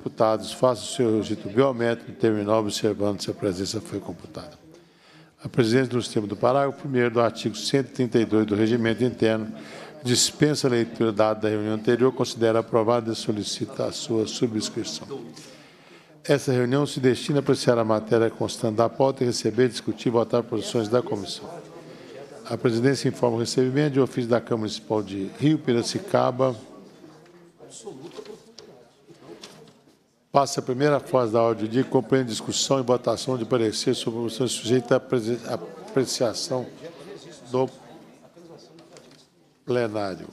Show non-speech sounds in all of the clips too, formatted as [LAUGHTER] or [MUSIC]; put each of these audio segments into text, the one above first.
deputados faça o seu registro biométrico no terminal, observando se a presença foi computada. A presidência, no sistema do parágrafo é 1 do artigo 132 do Regimento Interno, dispensa a leitura dada da reunião anterior, considera aprovada e solicita a sua subscrição. Essa reunião se destina a apreciar a matéria constando da pauta e receber, discutir e votar posições da comissão. A presidência informa o recebimento de ofício da Câmara Municipal de Rio, Piracicaba. Absoluta Passa a primeira fase da ordem do acompanha compreende discussão e votação de parecer sobre moção sujeita à apreciação do plenário.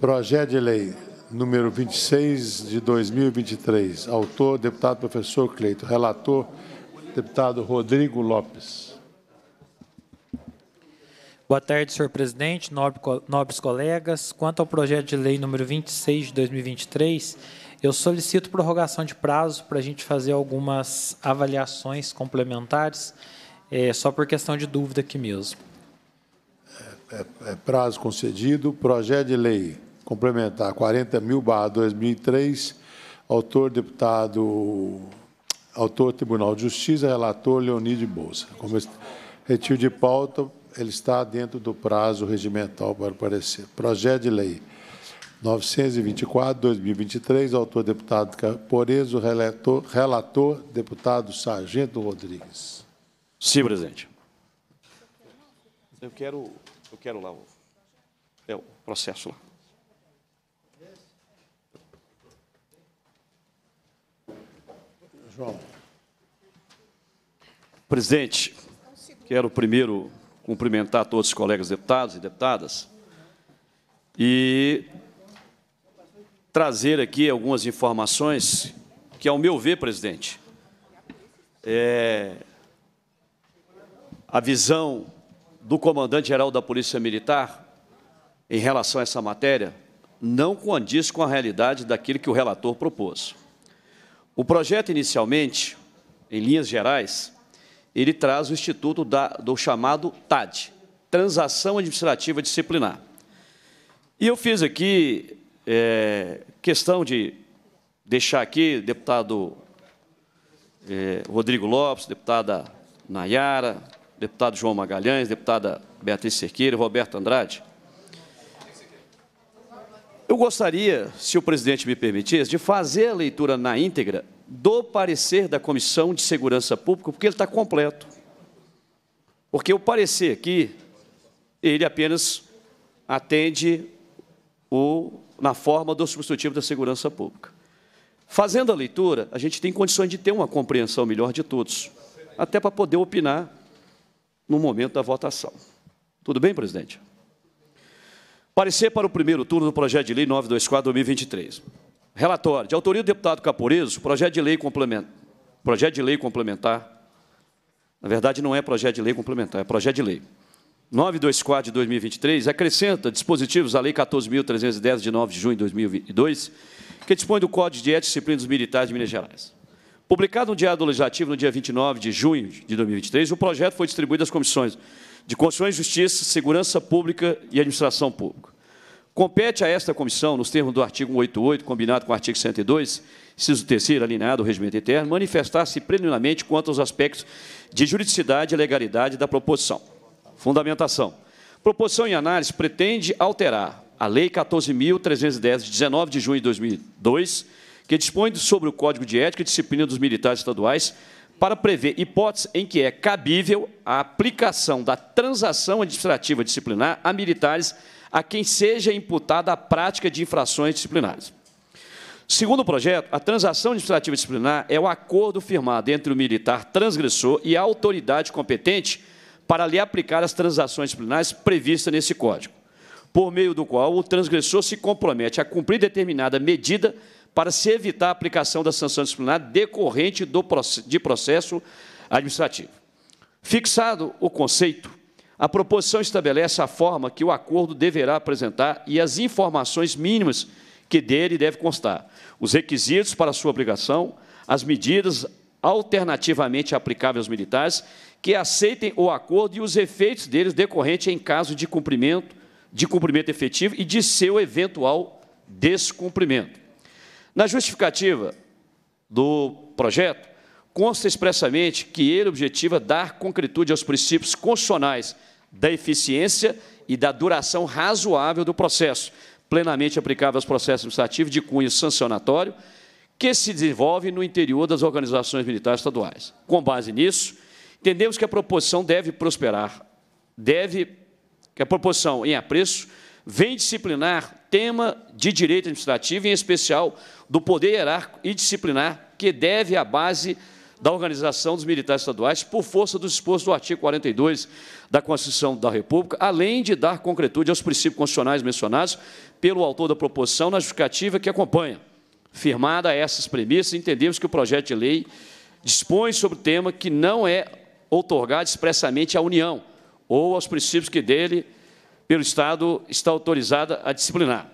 Projeto de lei número 26 de 2023. Autor, deputado professor Cleito. Relator, deputado Rodrigo Lopes. Boa tarde, senhor presidente, nobres colegas. Quanto ao projeto de lei número 26 de 2023, eu solicito prorrogação de prazo para a gente fazer algumas avaliações complementares, é, só por questão de dúvida aqui mesmo. É, é, é prazo concedido. Projeto de lei complementar 40000 mil 2003, autor deputado, autor Tribunal de Justiça, relator Leonide Bolsa. Retiro de pauta ele está dentro do prazo regimental para parecer. Projeto de lei 924, 2023, autor deputado Caporeso, relator, relator deputado Sargento Rodrigues. Sim, presidente. Eu quero, eu quero lá o, é o processo lá. João. Presidente, quero primeiro cumprimentar todos os colegas deputados e deputadas e trazer aqui algumas informações que, ao meu ver, presidente, é a visão do comandante-geral da Polícia Militar em relação a essa matéria não condiz com a realidade daquilo que o relator propôs. O projeto, inicialmente, em linhas gerais, ele traz o instituto da, do chamado TAD, Transação Administrativa Disciplinar. E eu fiz aqui é, questão de deixar aqui, deputado é, Rodrigo Lopes, deputada Nayara, deputado João Magalhães, deputada Beatriz Cerqueira, Roberto Andrade. Eu gostaria, se o presidente me permitisse, de fazer a leitura na íntegra do parecer da Comissão de Segurança Pública, porque ele está completo. Porque o parecer aqui, ele apenas atende o, na forma do substitutivo da segurança pública. Fazendo a leitura, a gente tem condições de ter uma compreensão melhor de todos, até para poder opinar no momento da votação. Tudo bem, presidente? Parecer para o primeiro turno do projeto de lei 924-2023. Relatório. De autoria do deputado Caporeso, projeto de lei complementar. Projeto de lei complementar. Na verdade, não é projeto de lei complementar, é projeto de lei. 924 de 2023 acrescenta dispositivos à Lei 14.310, de 9 de junho de 2002, que dispõe do Código de Ética e Disciplina dos Militares de Minas Gerais. Publicado no Diário Legislativo no dia 29 de junho de 2023, o projeto foi distribuído às comissões de Constituição e Justiça, Segurança Pública e Administração Pública. Compete a esta comissão, nos termos do artigo 188, combinado com o artigo 102, inciso terceiro, alinhado ao regimento interno, manifestar-se preliminarmente quanto aos aspectos de juridicidade e legalidade da proposição. Fundamentação. Proposição em análise pretende alterar a Lei 14.310, de 19 de junho de 2002, que dispõe sobre o Código de Ética e Disciplina dos Militares Estaduais, para prever hipóteses em que é cabível a aplicação da transação administrativa disciplinar a militares a quem seja imputada a prática de infrações disciplinares. Segundo o projeto, a transação administrativa disciplinar é o acordo firmado entre o militar transgressor e a autoridade competente para lhe aplicar as transações disciplinares previstas nesse Código, por meio do qual o transgressor se compromete a cumprir determinada medida para se evitar a aplicação da sanção disciplinar decorrente do, de processo administrativo. Fixado o conceito a proposição estabelece a forma que o acordo deverá apresentar e as informações mínimas que dele deve constar, os requisitos para sua obrigação, as medidas alternativamente aplicáveis aos militares que aceitem o acordo e os efeitos deles decorrentes em caso de cumprimento, de cumprimento efetivo e de seu eventual descumprimento. Na justificativa do projeto, consta expressamente que ele objetiva dar concretude aos princípios constitucionais da eficiência e da duração razoável do processo, plenamente aplicável aos processos administrativos de cunho sancionatório, que se desenvolve no interior das organizações militares estaduais. Com base nisso, entendemos que a proposição deve prosperar, deve que a proposição em apreço vem disciplinar tema de direito administrativo, em especial do poder hierárquico e disciplinar que deve à base da organização dos militares estaduais por força dos expostos do artigo 42 da Constituição da República, além de dar concretude aos princípios constitucionais mencionados pelo autor da proposição na justificativa que acompanha. Firmada essas premissas, entendemos que o projeto de lei dispõe sobre o tema que não é outorgado expressamente à União ou aos princípios que dele, pelo Estado, está autorizada a disciplinar.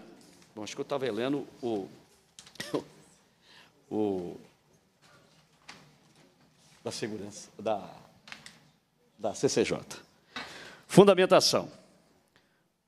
Bom, acho que eu estava lendo o, [LAUGHS] o da segurança da, da CCJ. Fundamentação.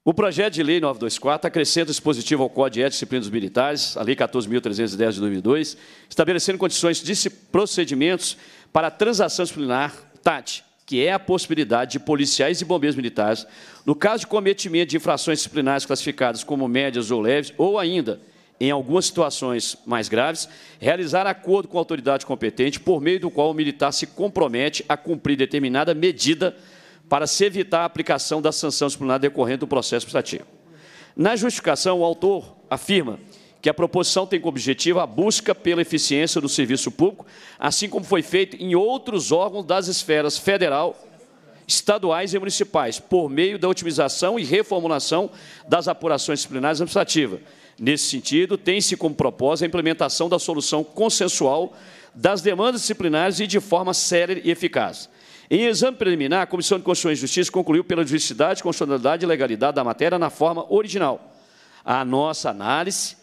O projeto de lei 924 acrescenta o dispositivo ao Código de Ética e Disciplina dos Militares, a Lei 14.310 de 2002, estabelecendo condições de procedimentos para a transação disciplinar TAT, que é a possibilidade de policiais e bombeiros militares, no caso de cometimento de infrações disciplinares classificadas como médias ou leves, ou ainda em algumas situações mais graves, realizar acordo com a autoridade competente, por meio do qual o militar se compromete a cumprir determinada medida para se evitar a aplicação da sanção disciplinar decorrente do processo prestativo. Na justificação, o autor afirma que a proposição tem como objetivo a busca pela eficiência do serviço público, assim como foi feito em outros órgãos das esferas federal estaduais e municipais, por meio da otimização e reformulação das apurações disciplinares administrativas. Nesse sentido, tem-se como propósito a implementação da solução consensual das demandas disciplinares e de forma séria e eficaz. Em exame preliminar, a Comissão de Constituição e Justiça concluiu pela juridicidade, constitucionalidade e legalidade da matéria na forma original. A nossa análise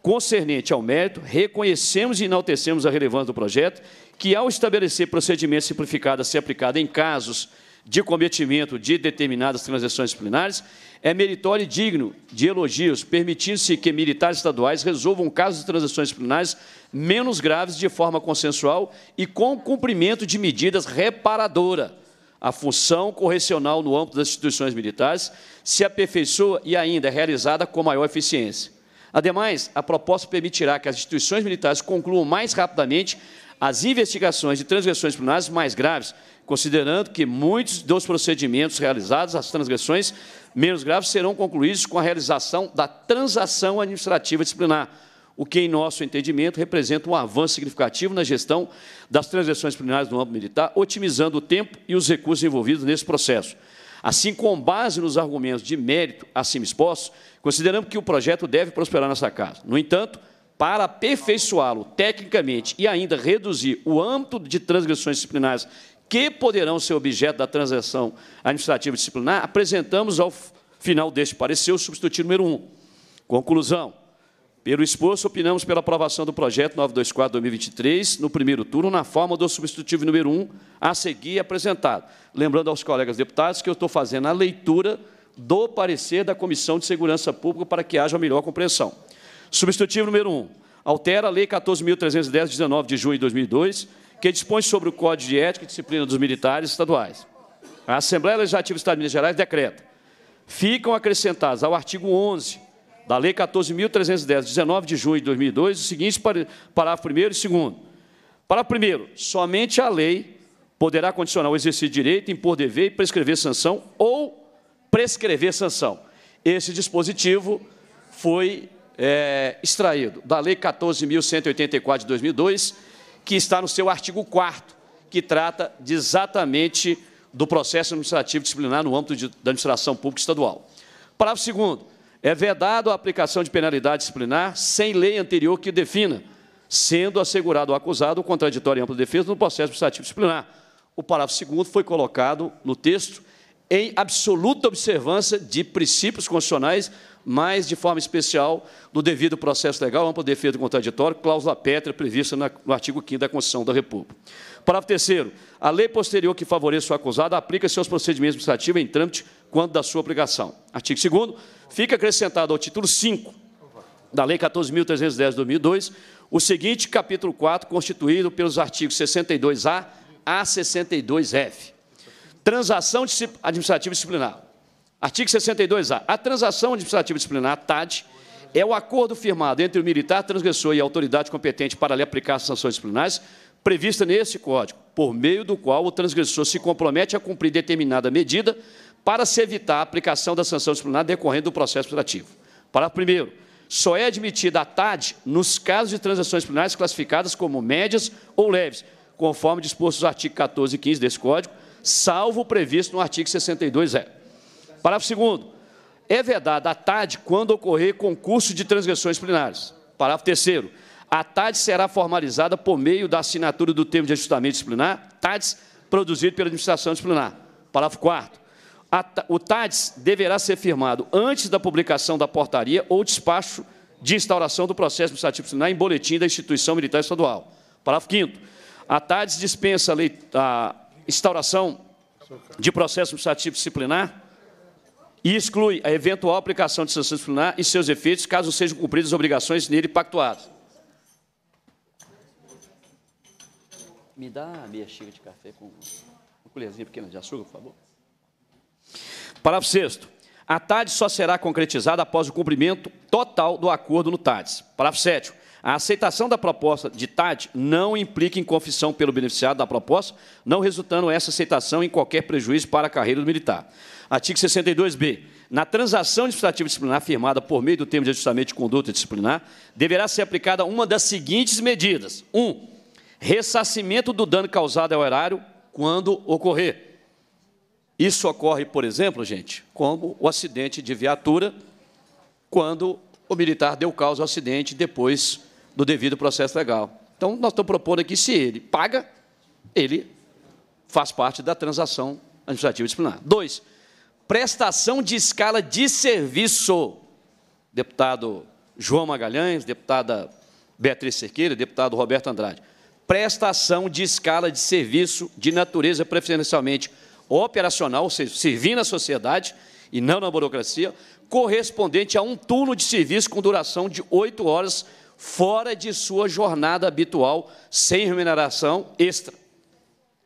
concernente ao mérito, reconhecemos e enaltecemos a relevância do projeto, que, ao estabelecer procedimentos simplificados a ser aplicado em casos de cometimento de determinadas transações disciplinares é meritório e digno de elogios, permitindo-se que militares estaduais resolvam casos de transações disciplinares menos graves de forma consensual e com cumprimento de medidas reparadoras. A função correcional no âmbito das instituições militares se aperfeiçoa e ainda é realizada com maior eficiência. Ademais, a proposta permitirá que as instituições militares concluam mais rapidamente as investigações de transgressões disciplinares mais graves, considerando que muitos dos procedimentos realizados, as transgressões menos graves, serão concluídos com a realização da transação administrativa disciplinar, o que, em nosso entendimento, representa um avanço significativo na gestão das transgressões disciplinares no âmbito militar, otimizando o tempo e os recursos envolvidos nesse processo. Assim, com base nos argumentos de mérito acima expostos, consideramos que o projeto deve prosperar nessa casa. No entanto, para aperfeiçoá-lo tecnicamente e ainda reduzir o âmbito de transgressões disciplinares que poderão ser objeto da transação administrativa disciplinar, apresentamos ao final deste parecer o substitutivo número 1. Conclusão. Pelo exposto, opinamos pela aprovação do projeto 924-2023 no primeiro turno, na forma do substitutivo número 1 a seguir apresentado. Lembrando aos colegas deputados que eu estou fazendo a leitura do parecer da Comissão de Segurança Pública para que haja melhor compreensão. Substitutivo número 1. Altera a Lei 14.310, 19 de junho de 2002, que dispõe sobre o Código de Ética e Disciplina dos Militares Estaduais. A Assembleia Legislativa do Estado de Minas Gerais decreta. Ficam acrescentados ao artigo 11 da Lei 14.310, 19 de junho de 2002, os seguintes parágrafo 1 e 2 Parágrafo primeiro: somente a lei poderá condicionar o exercício de direito, impor dever e prescrever sanção ou prescrever sanção. Esse dispositivo foi é, extraído da Lei 14.184 de 2002, que está no seu artigo 4 que trata de exatamente do processo administrativo disciplinar no âmbito de, da administração pública estadual. Parágrafo segundo, é vedado a aplicação de penalidade disciplinar sem lei anterior que defina, sendo assegurado ao acusado o contraditório e ampla defesa no processo administrativo disciplinar. O parágrafo segundo foi colocado no texto em absoluta observância de princípios constitucionais, mas de forma especial do devido processo legal, amplo defesa contraditório, cláusula pétrea prevista no artigo 5 da Constituição da República. Parágrafo 3 A lei posterior que favoreça o acusado aplica-se aos procedimentos administrativos em trâmite quanto da sua aplicação. Artigo 2 Fica acrescentado ao título 5 da Lei 14.310 de 2002 o seguinte capítulo 4, constituído pelos artigos 62A a 62F Transação administrativa disciplinar. Artigo 62-A. A transação administrativa disciplinar, TAD, é o acordo firmado entre o militar transgressor e a autoridade competente para lhe aplicar sanções disciplinares prevista neste código, por meio do qual o transgressor se compromete a cumprir determinada medida para se evitar a aplicação da sanção disciplinar decorrente do processo administrativo. Parágrafo 1 Só é admitida a TAD nos casos de transações disciplinares classificadas como médias ou leves, conforme disposto os artigos 14 e 15 desse Código, salvo o previsto no artigo 62 e é. Parágrafo 2 é vedada a tarde quando ocorrer concurso de transgressões plenárias. Parágrafo 3 a TAD será formalizada por meio da assinatura do termo de ajustamento disciplinar, TADS, produzido pela administração disciplinar. Parágrafo 4 o TADS deverá ser firmado antes da publicação da portaria ou despacho de instauração do processo administrativo disciplinar em boletim da instituição militar estadual. Parágrafo 5 a TADES dispensa a instauração de processo administrativo disciplinar e exclui a eventual aplicação de sanção disciplinar e seus efeitos, caso sejam cumpridas as obrigações nele pactuadas. Me dá meia xícara de café com uma colherzinha pequena de açúcar, por favor. Parágrafo 6 A TADES só será concretizada após o cumprimento total do acordo no TADES. Parágrafo 7 a aceitação da proposta de TAD não implica em confissão pelo beneficiado da proposta, não resultando essa aceitação em qualquer prejuízo para a carreira do militar. Artigo 62b. Na transação administrativa disciplinar firmada por meio do termo de ajustamento de conduta disciplinar, deverá ser aplicada uma das seguintes medidas: 1. Um, ressarcimento do dano causado ao erário quando ocorrer. Isso ocorre, por exemplo, gente, como o acidente de viatura, quando o militar deu causa ao acidente depois do devido processo legal. Então, nós estamos propondo aqui, se ele paga, ele faz parte da transação administrativa disciplinar. Dois, prestação de escala de serviço. Deputado João Magalhães, deputada Beatriz Cerqueira, deputado Roberto Andrade. Prestação de escala de serviço de natureza preferencialmente operacional, ou seja, servir na sociedade e não na burocracia, correspondente a um turno de serviço com duração de oito horas fora de sua jornada habitual, sem remuneração extra.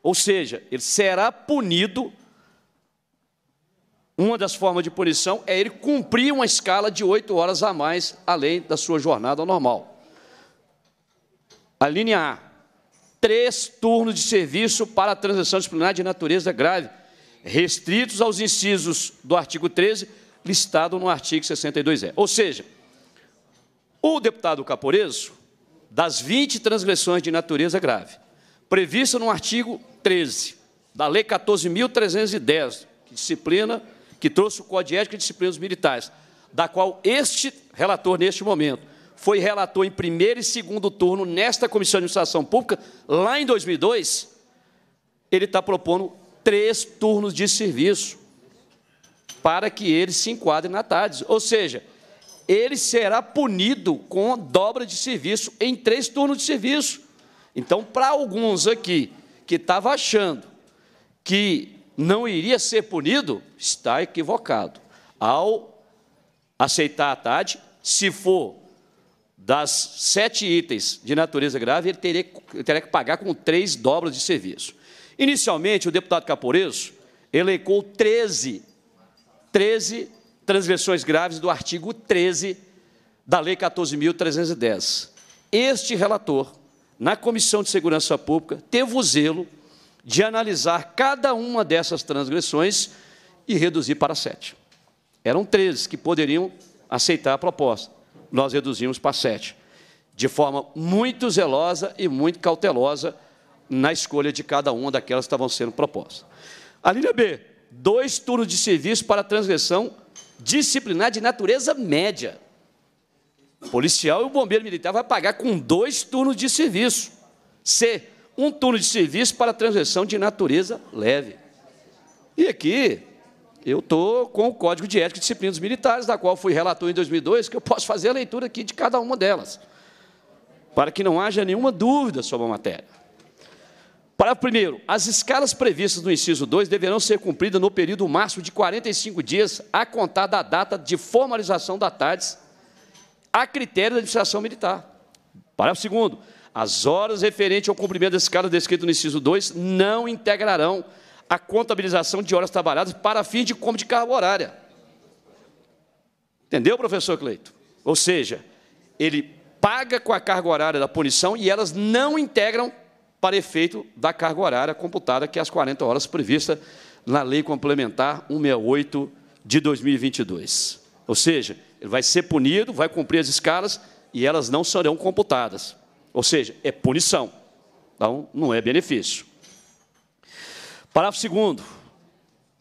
Ou seja, ele será punido. Uma das formas de punição é ele cumprir uma escala de oito horas a mais, além da sua jornada normal. A linha A: três turnos de serviço para a transação disciplinar de natureza grave, restritos aos incisos do artigo 13, listado no artigo 62E. Ou seja, o deputado Caporeso, das 20 transgressões de natureza grave, prevista no artigo 13 da Lei 14.310, que disciplina, que trouxe o Código de Ética e Disciplina dos Militares, da qual este relator, neste momento, foi relator em primeiro e segundo turno nesta Comissão de Administração Pública, lá em 2002, ele está propondo três turnos de serviço para que ele se enquadre na TADES. Ou seja, ele será punido com dobra de serviço em três turnos de serviço. Então, para alguns aqui que estavam achando que não iria ser punido, está equivocado. Ao aceitar a TAD, se for das sete itens de natureza grave, ele teria, teria que pagar com três dobras de serviço. Inicialmente, o deputado Caporeso elencou 13, 13 transgressões graves do artigo 13 da Lei 14.310. Este relator, na Comissão de Segurança Pública, teve o zelo de analisar cada uma dessas transgressões e reduzir para sete. Eram 13 que poderiam aceitar a proposta. Nós reduzimos para sete, de forma muito zelosa e muito cautelosa na escolha de cada uma daquelas que estavam sendo propostas. A linha B, dois turnos de serviço para transgressão disciplinar de natureza média. O policial e o bombeiro militar vai pagar com dois turnos de serviço. C. Um turno de serviço para transgressão de natureza leve. E aqui eu estou com o Código de Ética e Disciplina dos Militares, da qual fui relator em 2002, que eu posso fazer a leitura aqui de cada uma delas, para que não haja nenhuma dúvida sobre a matéria. Parágrafo primeiro, as escalas previstas no inciso 2 deverão ser cumpridas no período máximo de 45 dias a contar da data de formalização da TADES a critério da administração militar. Parágrafo segundo, as horas referentes ao cumprimento das escalas descritas no inciso 2 não integrarão a contabilização de horas trabalhadas para fins de como de carga horária. Entendeu, professor Cleito? Ou seja, ele paga com a carga horária da punição e elas não integram para efeito da carga horária computada que é as 40 horas prevista na Lei Complementar 168 de 2022. Ou seja, ele vai ser punido, vai cumprir as escalas e elas não serão computadas. Ou seja, é punição. Então, não é benefício. Parágrafo 2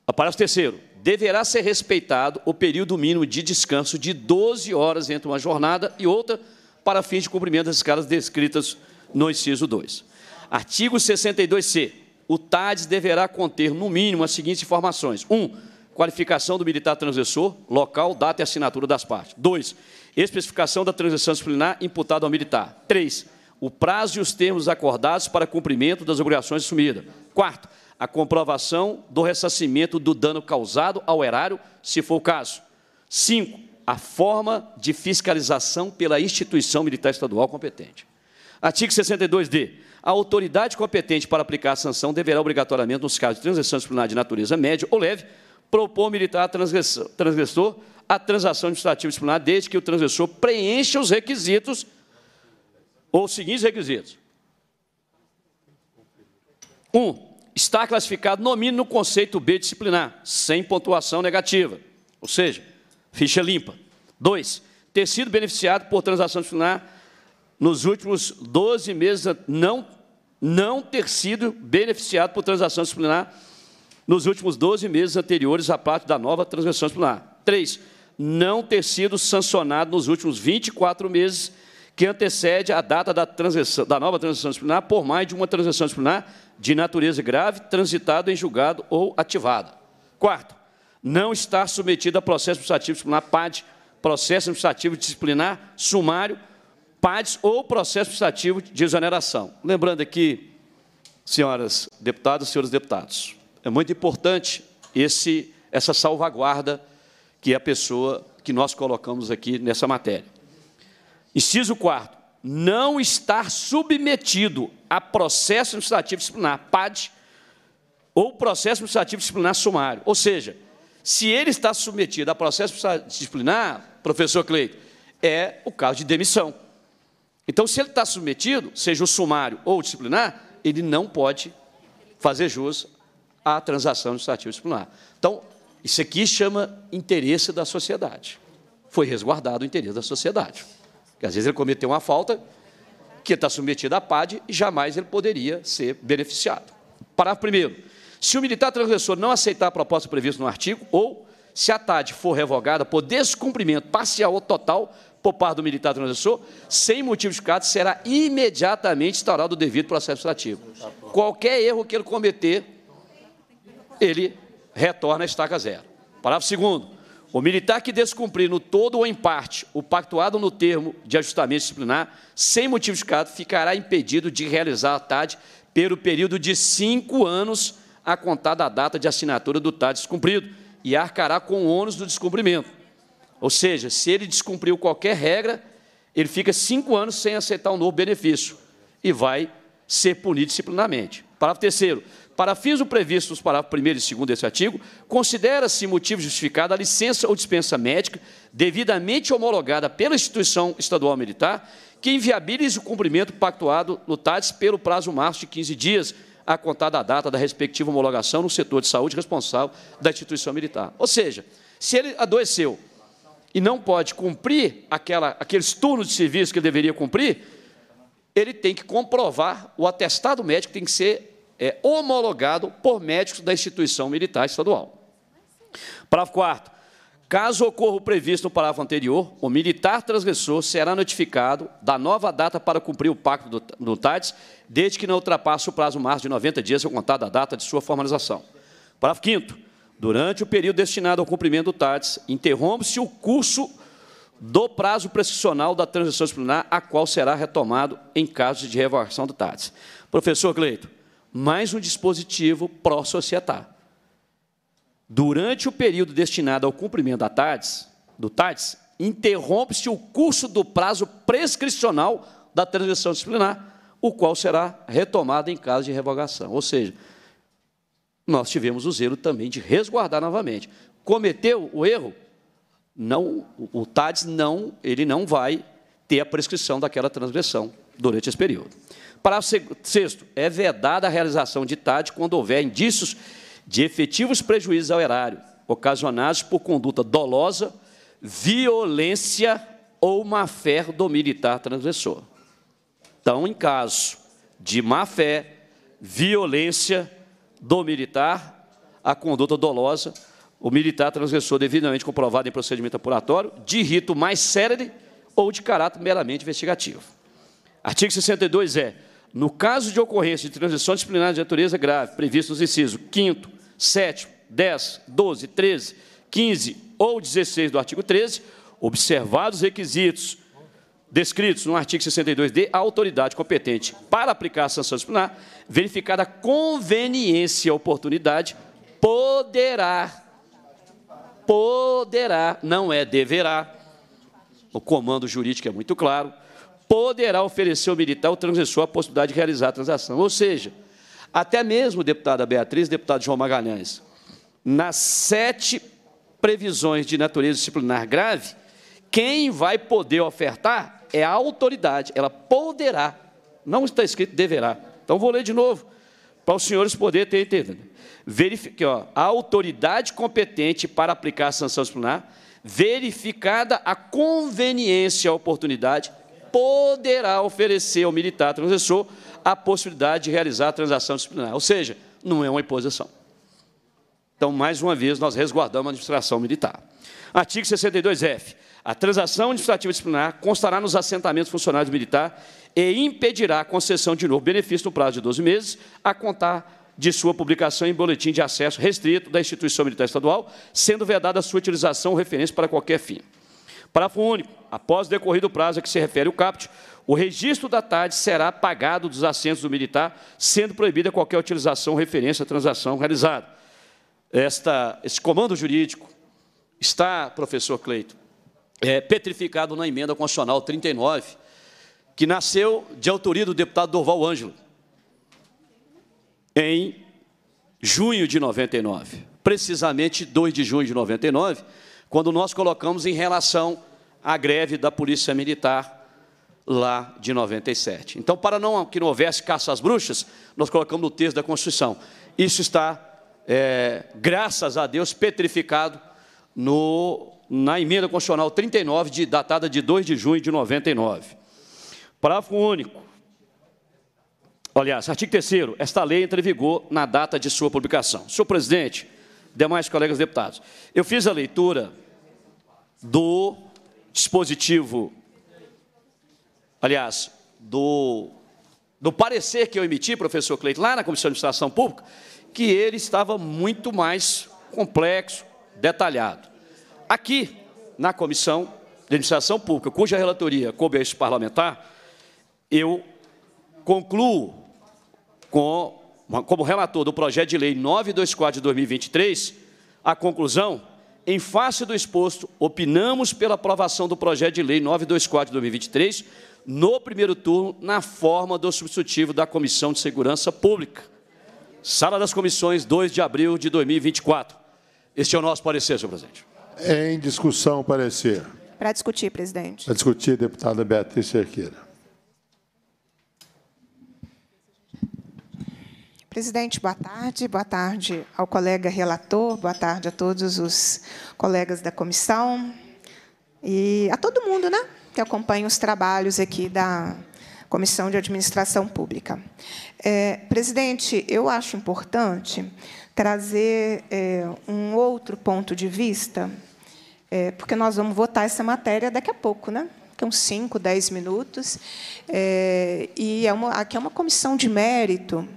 ah, Parágrafo 3 Deverá ser respeitado o período mínimo de descanso de 12 horas entre uma jornada e outra para fins de cumprimento das escalas descritas no inciso 2. Artigo 62C. O TADES deverá conter, no mínimo, as seguintes informações. 1. Um, qualificação do militar transgressor, local, data e assinatura das partes. 2. Especificação da transição disciplinar imputada ao militar. 3. O prazo e os termos acordados para cumprimento das obrigações assumidas. 4. A comprovação do ressarcimento do dano causado ao erário, se for o caso. 5. A forma de fiscalização pela instituição militar estadual competente. Artigo 62D. A autoridade competente para aplicar a sanção deverá obrigatoriamente, nos casos de transgressão disciplinar de natureza média ou leve, propor militar transgressor a transação administrativa disciplinar, desde que o transgressor preencha os requisitos ou os seguintes requisitos. 1. Um, está classificado, no mínimo, no conceito B disciplinar, sem pontuação negativa, ou seja, ficha limpa. 2. Ter sido beneficiado por transação disciplinar nos últimos 12 meses não, não ter sido beneficiado por transação disciplinar nos últimos 12 meses anteriores à parte da nova transação disciplinar. três Não ter sido sancionado nos últimos 24 meses que antecede a data da, da nova transação disciplinar por mais de uma transação disciplinar de natureza grave, transitada em julgado ou ativada. Quarto, não estar submetido a processo administrativo disciplinar PAD, processo administrativo disciplinar sumário Pades ou processo administrativo de exoneração. Lembrando aqui, senhoras deputadas, senhores deputados, é muito importante esse, essa salvaguarda que é a pessoa que nós colocamos aqui nessa matéria. Inciso 4 não estar submetido a processo administrativo disciplinar, PAD, ou processo administrativo disciplinar sumário. Ou seja, se ele está submetido a processo disciplinar, professor Cleito, é o caso de demissão. Então, se ele está submetido, seja o sumário ou o disciplinar, ele não pode fazer jus à transação administrativa disciplinar. Então, isso aqui chama interesse da sociedade. Foi resguardado o interesse da sociedade. Porque às vezes ele cometeu uma falta que está submetido à PAD e jamais ele poderia ser beneficiado. Parágrafo primeiro. Se o militar transgressor não aceitar a proposta prevista no artigo, ou se a TAD for revogada por descumprimento parcial ou total popar do militar transgressor, sem motivo de caso, será imediatamente instaurado o devido processo legislativo. Qualquer erro que ele cometer, ele retorna à estaca zero. Parágrafo segundo. O militar que descumprir no todo ou em parte o pactuado no termo de ajustamento disciplinar, sem motivo de caso, ficará impedido de realizar a TAD pelo período de cinco anos a contar da data de assinatura do TAD descumprido e arcará com o ônus do descumprimento ou seja, se ele descumpriu qualquer regra, ele fica cinco anos sem aceitar um novo benefício e vai ser punido disciplinarmente. Parágrafo terceiro. Para fins previsto nos parágrafos 1 e 2 deste artigo, considera-se motivo justificado a licença ou dispensa médica devidamente homologada pela instituição estadual militar que inviabilize o cumprimento pactuado no TADES pelo prazo máximo de 15 dias a contar da data da respectiva homologação no setor de saúde responsável da instituição militar. Ou seja, se ele adoeceu e não pode cumprir aquela, aqueles turnos de serviço que ele deveria cumprir, ele tem que comprovar, o atestado médico tem que ser é, homologado por médicos da instituição militar estadual. Parágrafo 4. Caso ocorra o previsto no parágrafo anterior, o militar transgressor será notificado da nova data para cumprir o pacto do, TADES, desde que não ultrapasse o prazo máximo de 90 dias, ao contar da data de sua formalização. Parágrafo 5 Durante o período destinado ao cumprimento do TATS, interrompe-se o curso do prazo prescricional da transição disciplinar, a qual será retomado em caso de revogação do TATS. Professor Cleito, mais um dispositivo pró-societar. Durante o período destinado ao cumprimento da TATS, do TATS, interrompe-se o curso do prazo prescricional da transição disciplinar, o qual será retomado em caso de revogação. Ou seja, nós tivemos o zelo também de resguardar novamente. Cometeu o erro? Não, o TADS não, ele não vai ter a prescrição daquela transgressão durante esse período. Parágrafo sexto, é vedada a realização de TAD quando houver indícios de efetivos prejuízos ao erário, ocasionados por conduta dolosa, violência ou má-fé do militar transgressor. Então, em caso de má-fé, violência do militar a conduta dolosa. O militar transgressor devidamente comprovado em procedimento apuratório, de rito mais célere ou de caráter meramente investigativo. Artigo 62 é: no caso de ocorrência de transição disciplinar de natureza grave, previsto nos incisos 5, 7, 10, 12, 13, 15 ou 16 do artigo 13, observados os requisitos descritos no artigo 62D, a autoridade competente para aplicar a sanção disciplinar, verificada a conveniência e oportunidade, poderá, poderá, não é deverá, o comando jurídico é muito claro, poderá oferecer ao militar ou transgressor a possibilidade de realizar a transação. Ou seja, até mesmo, deputada Beatriz, deputado João Magalhães, nas sete previsões de natureza disciplinar grave, quem vai poder ofertar é a autoridade, ela poderá, não está escrito deverá. Então vou ler de novo, para os senhores poderem ter entendido. Verifique, ó, a autoridade competente para aplicar a sanção disciplinar, verificada a conveniência, a oportunidade, poderá oferecer ao militar transgressor a possibilidade de realizar a transação disciplinar. Ou seja, não é uma imposição. Então, mais uma vez, nós resguardamos a administração militar. Artigo 62F. A transação administrativa disciplinar constará nos assentamentos funcionários militar e impedirá a concessão de novo benefício no prazo de 12 meses, a contar de sua publicação em boletim de acesso restrito da instituição militar estadual, sendo vedada a sua utilização ou referência para qualquer fim. Parágrafo único. Após decorrido o prazo a que se refere o CAPT, o registro da tarde será pagado dos assentos do militar, sendo proibida qualquer utilização ou referência à transação realizada. Esta, esse comando jurídico está, professor Cleito, é, petrificado na emenda constitucional 39, que nasceu de autoria do deputado Dorval Ângelo, em junho de 99, precisamente 2 de junho de 99, quando nós colocamos em relação à greve da Polícia Militar lá de 97. Então, para não que não houvesse caça às bruxas, nós colocamos no texto da Constituição. Isso está, é, graças a Deus, petrificado no na emenda constitucional 39, de, datada de 2 de junho de 99. Parágrafo único. Aliás, artigo 3 esta lei entra em vigor na data de sua publicação. Senhor presidente, demais colegas deputados, eu fiz a leitura do dispositivo, aliás, do, do parecer que eu emiti, professor Cleiton, lá na Comissão de Administração Pública, que ele estava muito mais complexo, detalhado. Aqui, na Comissão de Administração Pública, cuja relatoria coube a esse parlamentar, eu concluo com, como relator do projeto de lei 924 de 2023, a conclusão, em face do exposto, opinamos pela aprovação do projeto de lei 924 de 2023, no primeiro turno, na forma do substitutivo da Comissão de Segurança Pública. Sala das Comissões, 2 de abril de 2024. Este é o nosso parecer, senhor presidente. É em discussão, parecer. Para discutir, presidente. Para discutir, deputada Beatriz Cerqueira. Presidente, boa tarde. Boa tarde ao colega relator, boa tarde a todos os colegas da comissão e a todo mundo né, que acompanha os trabalhos aqui da Comissão de Administração Pública. É, presidente, eu acho importante trazer é, um outro ponto de vista é, porque nós vamos votar essa matéria daqui a pouco, né? que é uns 5, 10 minutos. É, e é uma, aqui é uma comissão de mérito.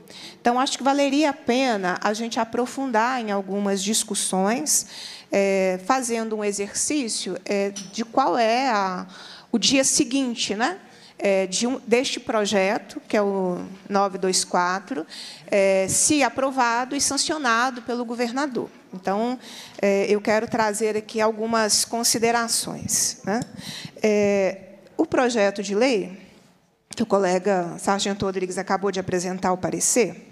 Então, acho que valeria a pena a gente aprofundar em algumas discussões, é, fazendo um exercício é, de qual é a, o dia seguinte, né? é, de um, deste projeto, que é o 924, é, se aprovado e sancionado pelo governador. Então, é, eu quero trazer aqui algumas considerações. Né? É, o projeto de lei, que o colega Sargento Rodrigues acabou de apresentar o parecer,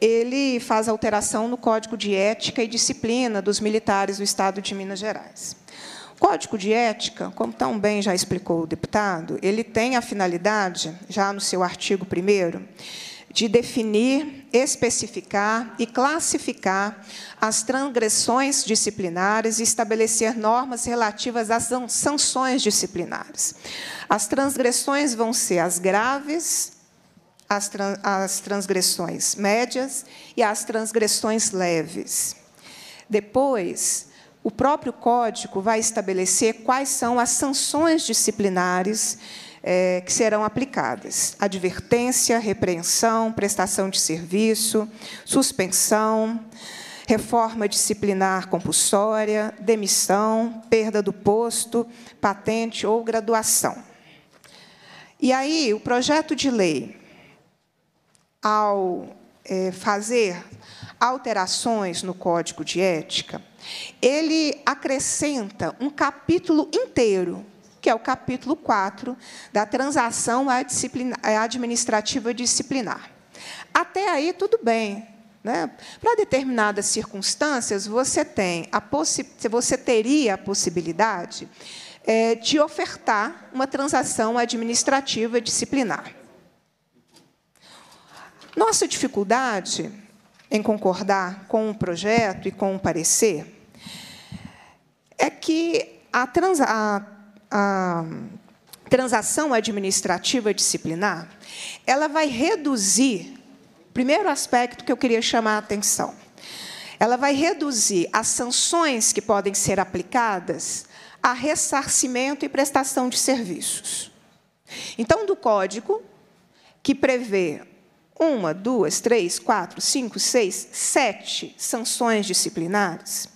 ele faz alteração no Código de Ética e Disciplina dos Militares do Estado de Minas Gerais. O Código de Ética, como tão bem já explicou o deputado, ele tem a finalidade, já no seu artigo 1 de definir, especificar e classificar as transgressões disciplinares e estabelecer normas relativas às sanções disciplinares. As transgressões vão ser as graves, as, as transgressões médias e as transgressões leves. Depois, o próprio código vai estabelecer quais são as sanções disciplinares é, que serão aplicadas: advertência, repreensão, prestação de serviço, suspensão, reforma disciplinar compulsória, demissão, perda do posto, patente ou graduação. E aí, o projeto de lei, ao é, fazer alterações no código de ética, ele acrescenta um capítulo inteiro, que é o capítulo 4 da transação eh, administrativa disciplinar. Até aí, tudo bem. Né? Para determinadas circunstâncias, você, tem a você teria a possibilidade é, de ofertar uma transação administrativa disciplinar. Nossa dificuldade em concordar com o projeto e com o parecer é que a, trans, a, a transação administrativa disciplinar ela vai reduzir primeiro aspecto que eu queria chamar a atenção. Ela vai reduzir as sanções que podem ser aplicadas a ressarcimento e prestação de serviços. Então, do código, que prevê uma, duas, três, quatro, cinco, seis, sete sanções disciplinares,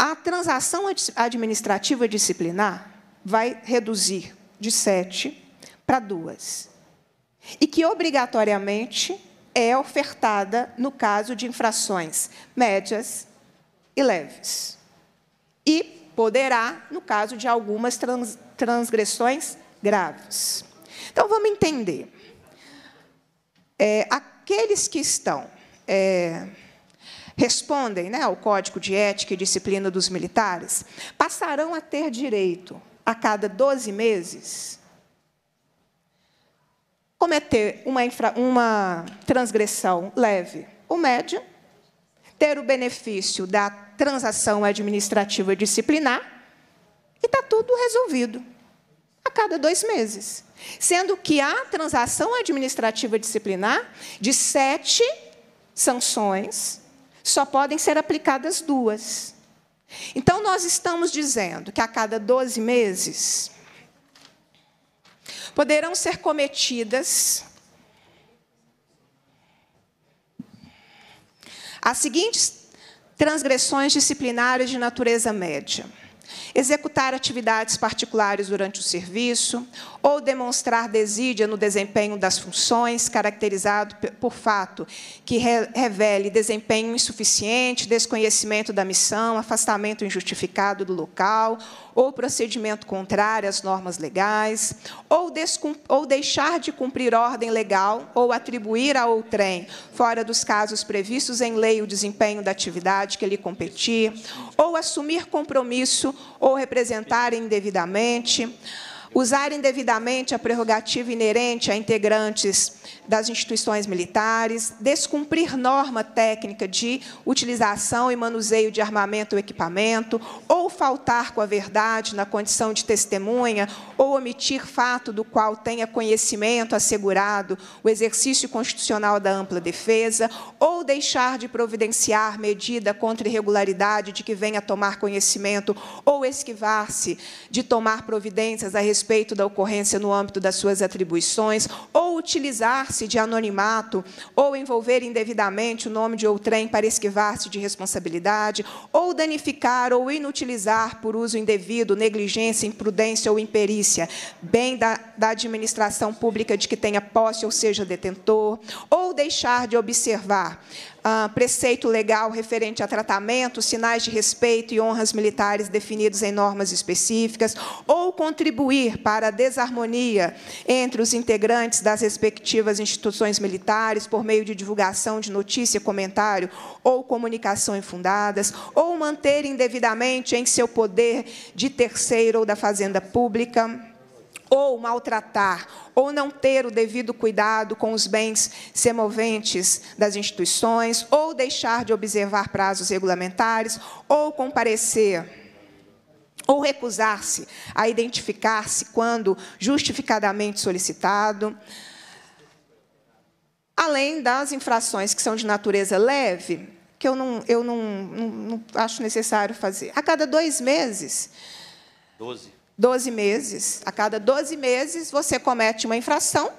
a transação administrativa disciplinar vai reduzir de sete para duas. E que obrigatoriamente é ofertada no caso de infrações médias e leves. E poderá no caso de algumas trans, transgressões graves. Então, vamos entender. É, aqueles que estão. É, respondem né, ao Código de Ética e Disciplina dos Militares, passarão a ter direito, a cada 12 meses, cometer uma, infra, uma transgressão leve ou média, ter o benefício da transação administrativa disciplinar, e está tudo resolvido a cada dois meses. Sendo que a transação administrativa disciplinar de sete sanções só podem ser aplicadas duas. Então, nós estamos dizendo que a cada 12 meses poderão ser cometidas as seguintes transgressões disciplinares de natureza média executar atividades particulares durante o serviço ou demonstrar desídia no desempenho das funções, caracterizado por fato que revele desempenho insuficiente, desconhecimento da missão, afastamento injustificado do local ou procedimento contrário às normas legais, ou, ou deixar de cumprir ordem legal ou atribuir a outrem, fora dos casos previstos em lei, o desempenho da atividade que lhe competir, ou assumir compromisso ou representar indevidamente usar indevidamente a prerrogativa inerente a integrantes das instituições militares, descumprir norma técnica de utilização e manuseio de armamento ou equipamento, ou faltar com a verdade na condição de testemunha, ou omitir fato do qual tenha conhecimento assegurado o exercício constitucional da ampla defesa, ou deixar de providenciar medida contra irregularidade de que venha tomar conhecimento, ou esquivar-se de tomar providências a respeito da ocorrência no âmbito das suas atribuições, ou utilizar-se se de anonimato ou envolver indevidamente o nome de outrem para esquivar-se de responsabilidade, ou danificar ou inutilizar por uso indevido, negligência, imprudência ou imperícia, bem da, da administração pública de que tenha posse ou seja detentor, ou deixar de observar ah, preceito legal referente a tratamento, sinais de respeito e honras militares definidos em normas específicas, ou contribuir para a desarmonia entre os integrantes das respectivas instituições militares por meio de divulgação de notícia, comentário ou comunicação infundadas, ou manter indevidamente em seu poder de terceiro ou da fazenda pública ou maltratar, ou não ter o devido cuidado com os bens semoventes das instituições, ou deixar de observar prazos regulamentares, ou comparecer ou recusar-se a identificar-se quando justificadamente solicitado, além das infrações que são de natureza leve, que eu não, eu não, não, não acho necessário fazer. A cada dois meses. Doze. 12 meses. A cada 12 meses você comete uma infração,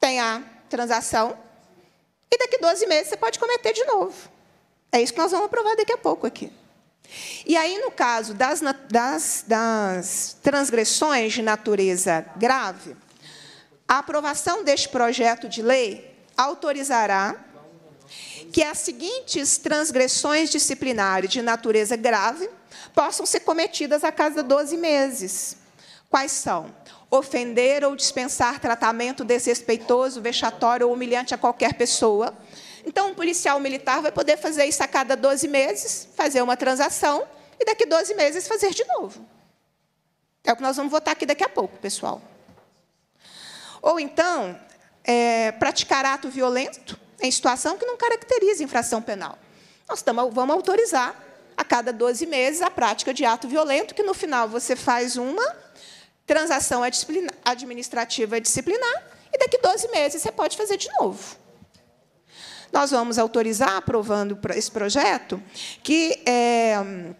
tem a transação, e daqui 12 meses você pode cometer de novo. É isso que nós vamos aprovar daqui a pouco aqui. E aí, no caso das, das, das transgressões de natureza grave, a aprovação deste projeto de lei autorizará que as seguintes transgressões disciplinares de natureza grave possam ser cometidas a cada 12 meses. Quais são? Ofender ou dispensar tratamento desrespeitoso, vexatório ou humilhante a qualquer pessoa. Então, um policial militar vai poder fazer isso a cada 12 meses, fazer uma transação e daqui 12 meses fazer de novo. É o que nós vamos votar aqui daqui a pouco, pessoal. Ou então, é, praticar ato violento em situação que não caracteriza infração penal. Nós tamo, vamos autorizar a cada 12 meses, a prática de ato violento, que no final você faz uma transação administrativa disciplinar, e daqui 12 meses você pode fazer de novo. Nós vamos autorizar, aprovando esse projeto, que. É,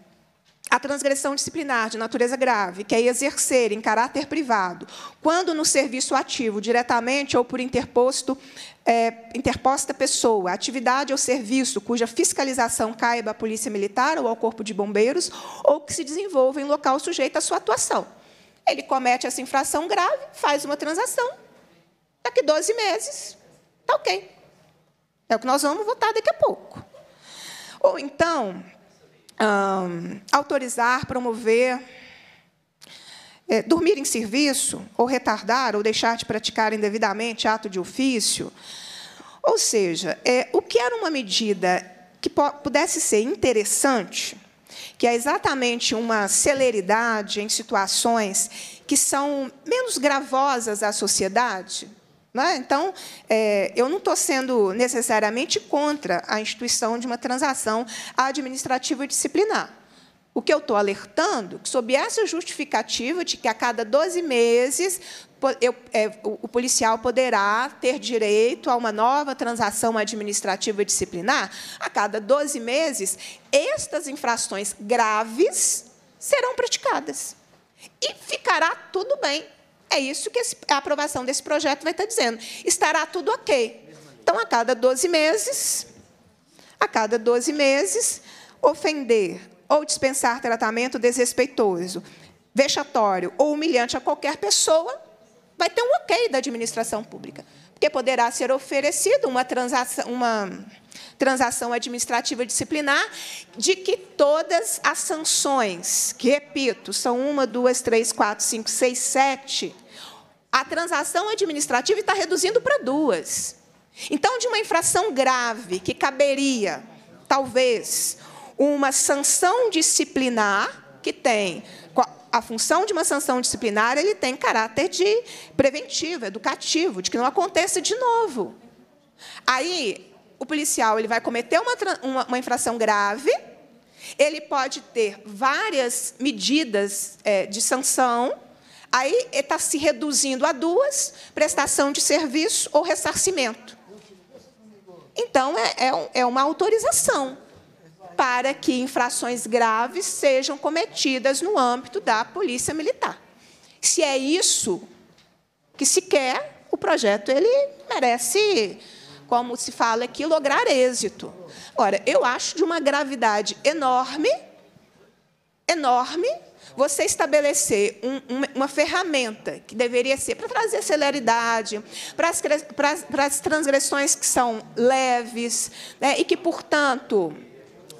a transgressão disciplinar de natureza grave, que é exercer em caráter privado, quando no serviço ativo, diretamente ou por interposto, é, interposta pessoa, atividade ou serviço cuja fiscalização caiba à Polícia Militar ou ao Corpo de Bombeiros, ou que se desenvolva em local sujeito à sua atuação. Ele comete essa infração grave, faz uma transação, daqui 12 meses, está ok. É o que nós vamos votar daqui a pouco. Ou então, um, autorizar, promover, é, dormir em serviço, ou retardar, ou deixar de praticar indevidamente ato de ofício. Ou seja, é, o que era uma medida que pudesse ser interessante, que é exatamente uma celeridade em situações que são menos gravosas à sociedade, né? Então, é, eu não estou sendo necessariamente contra a instituição de uma transação administrativa e disciplinar. O que eu estou alertando, que sob essa justificativa de que a cada 12 meses eu, é, o, policial poderá ter direito a uma nova transação administrativa e disciplinar, a cada 12 meses, estas infrações graves serão praticadas. E ficará tudo bem. É isso que a aprovação desse projeto vai estar tá dizendo. Estará tudo ok. Então, a cada 12 meses, a cada 12 meses, ofender ou dispensar tratamento desrespeitoso, vexatório ou humilhante a qualquer pessoa, vai ter um ok da administração pública, porque poderá ser oferecida uma transação, uma transação administrativa disciplinar de que todas as sanções, que repito, são uma, duas, três, quatro, cinco, seis, sete, a transação administrativa está reduzindo para duas. Então, de uma infração grave que caberia, talvez, uma sanção disciplinar, que tem a função de uma sanção disciplinar, ele tem caráter de preventivo, educativo, de que não aconteça de novo. Aí, o policial ele vai cometer uma, uma, uma infração grave, ele pode ter várias medidas é, de sanção, Aí está se reduzindo a duas: prestação de serviço ou ressarcimento. Então, é, é, é uma autorização para que infrações graves sejam cometidas no âmbito da Polícia Militar. Se é isso que se quer, o projeto ele merece, como se fala aqui, lograr êxito. Ora, eu acho de uma gravidade enorme, enorme, você estabelecer um, uma, uma, ferramenta que deveria ser para trazer celeridade, para as, para as, transgressões que são leves, né, e que, portanto,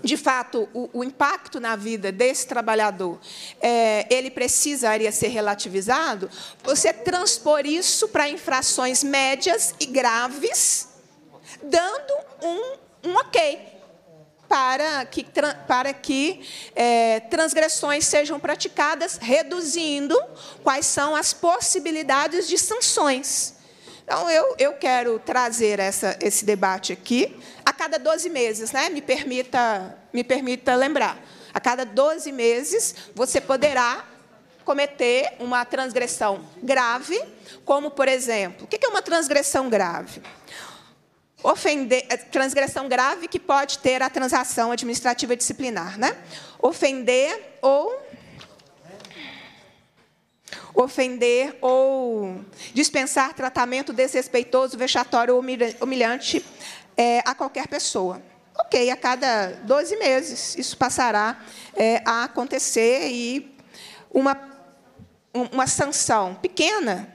de fato, o, o, impacto na vida desse trabalhador, é, ele precisaria ser relativizado, você transpor isso para infrações médias e graves, dando um, um ok para que, para que é, transgressões sejam praticadas, reduzindo quais são as possibilidades de sanções. Então, eu, eu quero trazer essa, esse debate aqui a cada 12 meses, né? me, permita, me permita lembrar. A cada 12 meses, você poderá cometer uma transgressão grave, como, por exemplo, o que é uma transgressão grave? Ofender, é, transgressão grave que pode ter a transação administrativa disciplinar, né? Ofender ou ofender ou dispensar tratamento desrespeitoso, vexatório ou humilhante é, a qualquer pessoa. Ok, a cada 12 meses isso passará é, a acontecer e uma, uma sanção pequena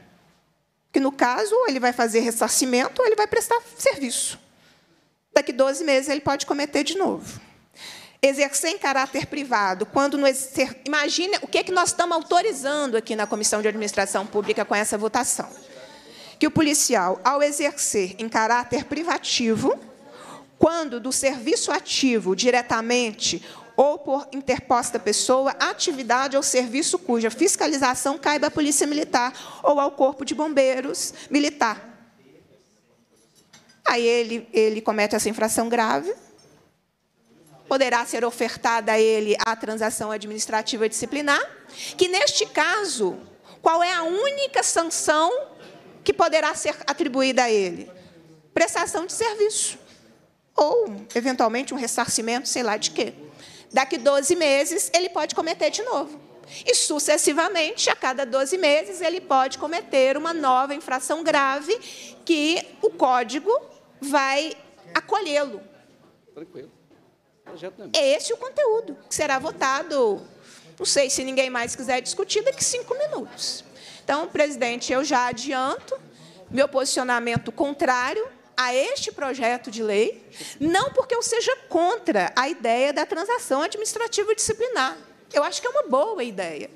que, no caso, ou ele vai fazer ressarcimento ou ele vai prestar serviço. Daqui 12 meses ele pode cometer de novo. Exercer em caráter privado, quando não exercer. Imagina o que, é que nós estamos autorizando aqui na Comissão de Administração Pública com essa votação. Que o policial, ao exercer em caráter privativo, quando do serviço ativo diretamente ou por interposta pessoa, atividade ou serviço cuja fiscalização caiba à Polícia Militar ou ao Corpo de Bombeiros Militar. Aí ele, ele comete essa infração grave, poderá ser ofertada a ele a transação administrativa disciplinar, que neste caso, qual é a única sanção que poderá ser atribuída a ele? Prestação de serviço ou, eventualmente, um ressarcimento, sei lá de quê. Daqui 12 meses, ele pode cometer de novo. E sucessivamente, a cada 12 meses, ele pode cometer uma nova infração grave que o código vai acolhê-lo. Tranquilo. É esse é o conteúdo que será votado. Não sei se ninguém mais quiser discutir daqui cinco minutos. Então, presidente, eu já adianto meu posicionamento contrário a este projeto de lei, não porque eu seja contra a ideia da transação administrativa disciplinar. Eu acho que é uma boa ideia.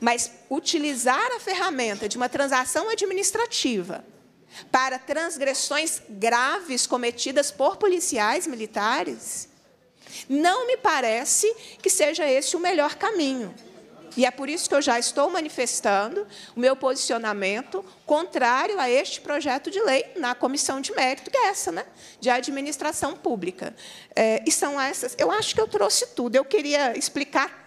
Mas utilizar a ferramenta de uma transação administrativa para transgressões graves cometidas por policiais militares, não me parece que seja esse o melhor caminho. E é por isso que eu já estou manifestando o meu posicionamento contrário a este projeto de lei na comissão de mérito, que é essa, né? de administração pública. É, e são essas. Eu acho que eu trouxe tudo. Eu queria explicar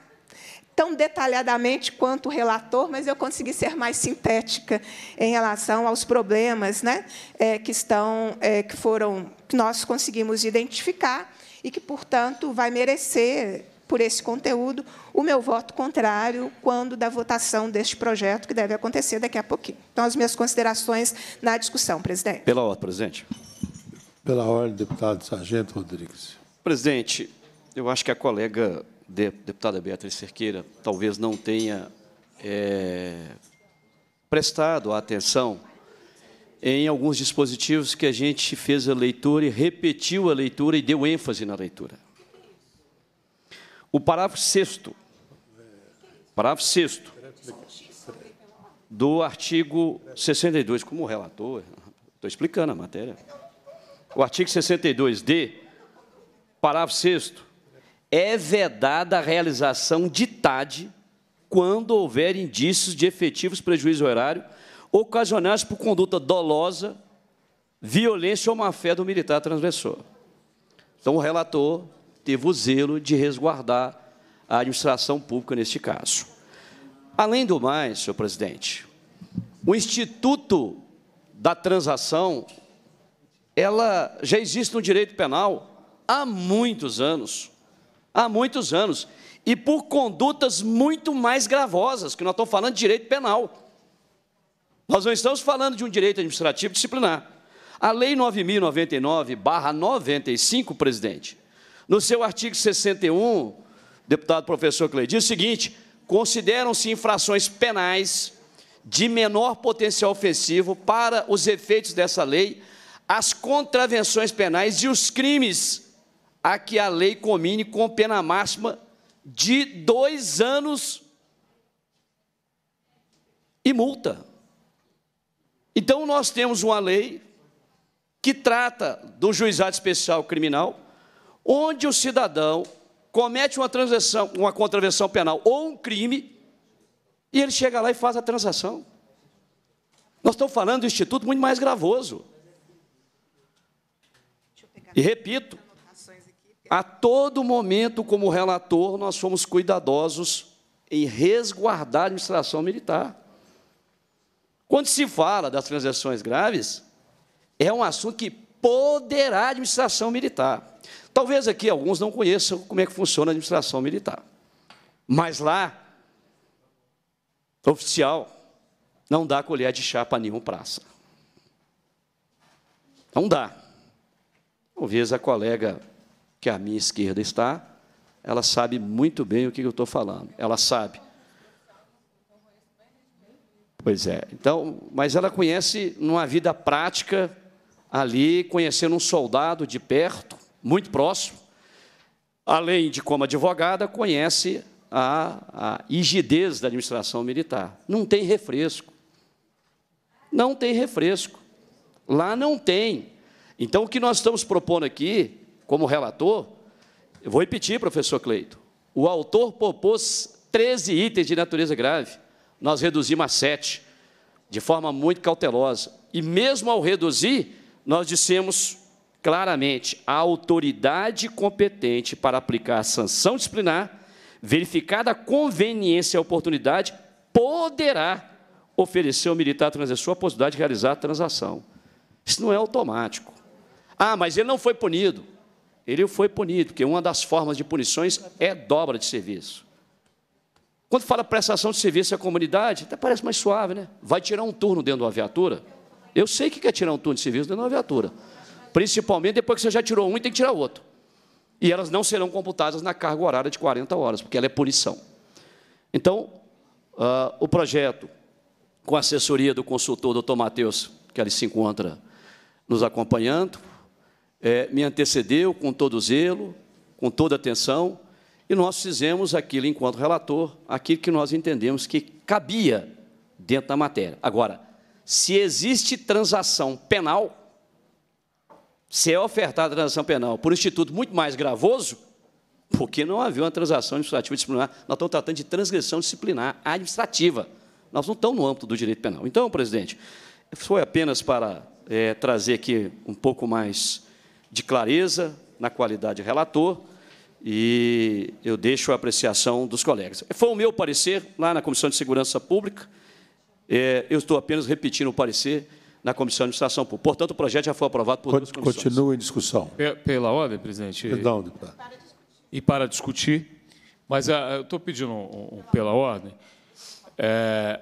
tão detalhadamente quanto o relator, mas eu consegui ser mais sintética em relação aos problemas né, é, que estão, é, que foram, que nós conseguimos identificar e que, portanto, vai merecer por esse conteúdo, o meu voto contrário quando da votação deste projeto, que deve acontecer daqui a pouquinho. Então, as minhas considerações na discussão, presidente. Pela ordem, presidente. Pela ordem, deputado Sargento Rodrigues. Presidente, eu acho que a colega deputada Beatriz Cerqueira talvez não tenha é, prestado atenção em alguns dispositivos que a gente fez a leitura e repetiu a leitura e deu ênfase na leitura. O parágrafo 6 parágrafo 6 do artigo 62, como relator, estou explicando a matéria. O artigo 62D, parágrafo 6 é vedada a realização de TAD quando houver indícios de efetivos prejuízos horário ocasionados por conduta dolosa, violência ou má-fé do militar transgressor. Então, o relator teve o zelo de resguardar a administração pública neste caso. Além do mais, senhor presidente, o Instituto da Transação, ela já existe no direito penal há muitos anos. Há muitos anos. E por condutas muito mais gravosas, que nós estamos falando de direito penal. Nós não estamos falando de um direito administrativo disciplinar. A Lei 9.099, 95, presidente, no seu artigo 61, deputado professor Cleide, diz o seguinte: consideram-se infrações penais de menor potencial ofensivo para os efeitos dessa lei as contravenções penais e os crimes a que a lei comine com pena máxima de dois anos e multa. Então, nós temos uma lei que trata do juizado especial criminal, onde o cidadão comete uma transação, uma contravenção penal ou um crime, e ele chega lá e faz a transação. Nós estamos falando de um instituto muito mais gravoso. E repito, a todo momento, como relator, nós fomos cuidadosos em resguardar a administração militar. Quando se fala das transações graves, é um assunto que poderá a administração militar. Talvez aqui alguns não conheçam como é que funciona a administração militar. Mas lá, oficial, não dá colher de chá para nenhum praça. Não dá. Talvez a colega que é à minha esquerda está, ela sabe muito bem o que eu estou falando. Ela sabe. Pois é. Então, mas ela conhece numa vida prática ali, conhecendo um soldado de perto, muito próximo. Além de como advogada, conhece a, a rigidez da administração militar. Não tem refresco. Não tem refresco. Lá não tem. Então, o que nós estamos propondo aqui, como relator, eu vou repetir, professor Cleito, o autor propôs 13 itens de natureza grave, nós reduzimos a 7, de forma muito cautelosa. E mesmo ao reduzir, nós dissemos claramente a autoridade competente para aplicar a sanção disciplinar, verificada a conveniência e a oportunidade, poderá oferecer ao militar transessor a possibilidade de realizar a transação. Isso não é automático. Ah, mas ele não foi punido. Ele foi punido, porque uma das formas de punições é dobra de serviço. Quando fala prestação de serviço à comunidade, até parece mais suave, né? Vai tirar um turno dentro de uma viatura? Eu sei que quer tirar um turno de serviço dentro de uma viatura. Principalmente depois que você já tirou um e tem que tirar outro. E elas não serão computadas na carga horária de 40 horas, porque ela é punição. Então, uh, o projeto, com a assessoria do consultor doutor Matheus, que ele se encontra nos acompanhando, é, me antecedeu com todo zelo, com toda atenção, e nós fizemos aquilo, enquanto relator, aquilo que nós entendemos que cabia dentro da matéria. Agora, se existe transação penal, se é ofertada a transação penal por um instituto muito mais gravoso, porque não havia uma transação administrativa disciplinar, nós estamos tratando de transgressão disciplinar administrativa. Nós não estamos no âmbito do direito penal. Então, presidente, foi apenas para é, trazer aqui um pouco mais de clareza na qualidade de relator e eu deixo a apreciação dos colegas. Foi o meu parecer lá na Comissão de Segurança Pública. É, eu estou apenas repetindo o parecer na Comissão de Administração Pública. Portanto, o projeto já foi aprovado por Continua duas Continua em discussão. Pela ordem, presidente. Perdão, deputado. E para discutir, mas ah, eu estou pedindo um, um, pela ordem. É,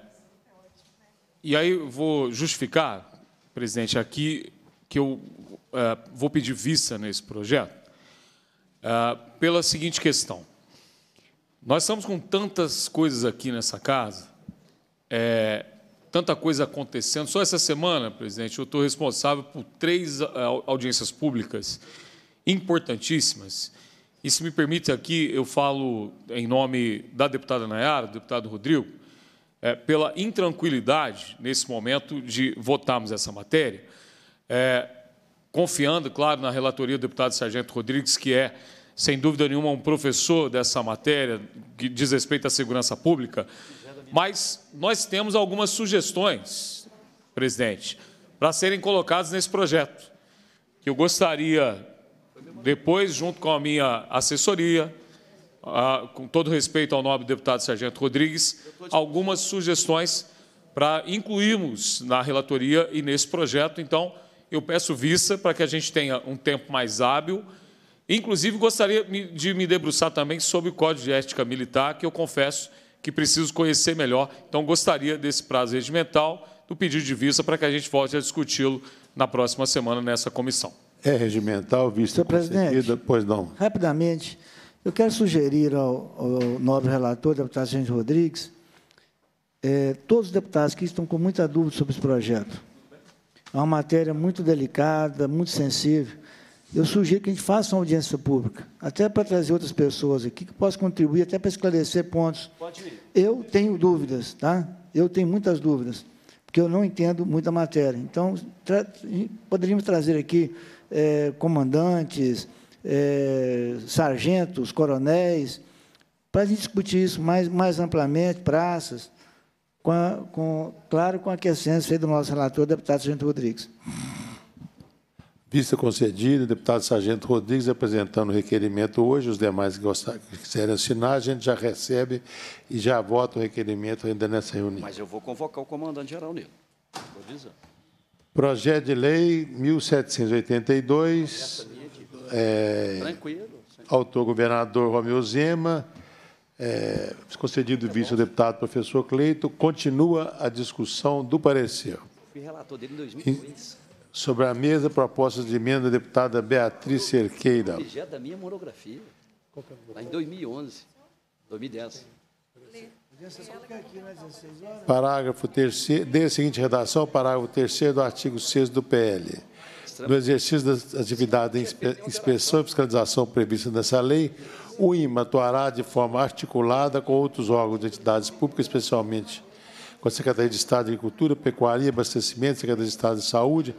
e aí vou justificar, presidente, aqui que eu é, vou pedir vista nesse projeto é, pela seguinte questão. Nós estamos com tantas coisas aqui nessa casa é, tanta coisa acontecendo. Só essa semana, presidente, eu estou responsável por três eh, audiências públicas importantíssimas. E se me permite aqui, eu falo em nome da deputada Nayara, do deputado Rodrigo, é, pela intranquilidade, nesse momento, de votarmos essa matéria, é, confiando, claro, na relatoria do deputado Sargento Rodrigues, que é, sem dúvida nenhuma, um professor dessa matéria, que diz respeito à segurança pública, mas nós temos algumas sugestões, presidente, para serem colocadas nesse projeto, que eu gostaria, depois, junto com a minha assessoria, com todo respeito ao nobre deputado Sargento Rodrigues, algumas sugestões para incluirmos na relatoria e nesse projeto. Então, eu peço vista para que a gente tenha um tempo mais hábil. Inclusive, gostaria de me debruçar também sobre o Código de Ética Militar, que eu confesso que preciso conhecer melhor. Então, gostaria desse prazo regimental, do pedido de vista, para que a gente volte a discuti-lo na próxima semana nessa comissão. É regimental, vista Presidente, Pois não. Rapidamente, eu quero sugerir ao, ao nobre relator, deputado Sérgio Rodrigues, é, todos os deputados que estão com muita dúvida sobre esse projeto. É uma matéria muito delicada, muito sensível eu sugiro que a gente faça uma audiência pública, até para trazer outras pessoas aqui que possam contribuir, até para esclarecer pontos. Pode Eu tenho dúvidas, tá? Eu tenho muitas dúvidas, porque eu não entendo muita matéria. Então, tra poderíamos trazer aqui é, comandantes, é, sargentos, coronéis, para a gente discutir isso mais, mais amplamente, praças, com, a, com claro, com a quiescência do nosso relator, deputado Sargento Rodrigues. Vista concedida, deputado Sargento Rodrigues apresentando o requerimento hoje, os demais que, gostar, que quiserem assinar, a gente já recebe e já vota o requerimento ainda nessa reunião. Mas eu vou convocar o comandante-geral nele, vou avisar. Projeto de lei 1782, é, Tranquilo. autor governador Romeu Zema, é, concedido é vice ao deputado professor Cleito, continua a discussão do parecer. fui relator dele em 2003. Sobre a mesa, proposta de emenda da deputada Beatriz Cerqueira. É da minha monografia, lá em 2011, 2010. Parágrafo 3 dê a seguinte redação parágrafo 3 do artigo 6 do PL. No exercício das atividades de inspeção e fiscalização prevista nessa lei, o IMA atuará de forma articulada com outros órgãos de entidades públicas, especialmente com a Secretaria de Estado de Agricultura, Pecuária e Abastecimento, Secretaria de Estado de Saúde,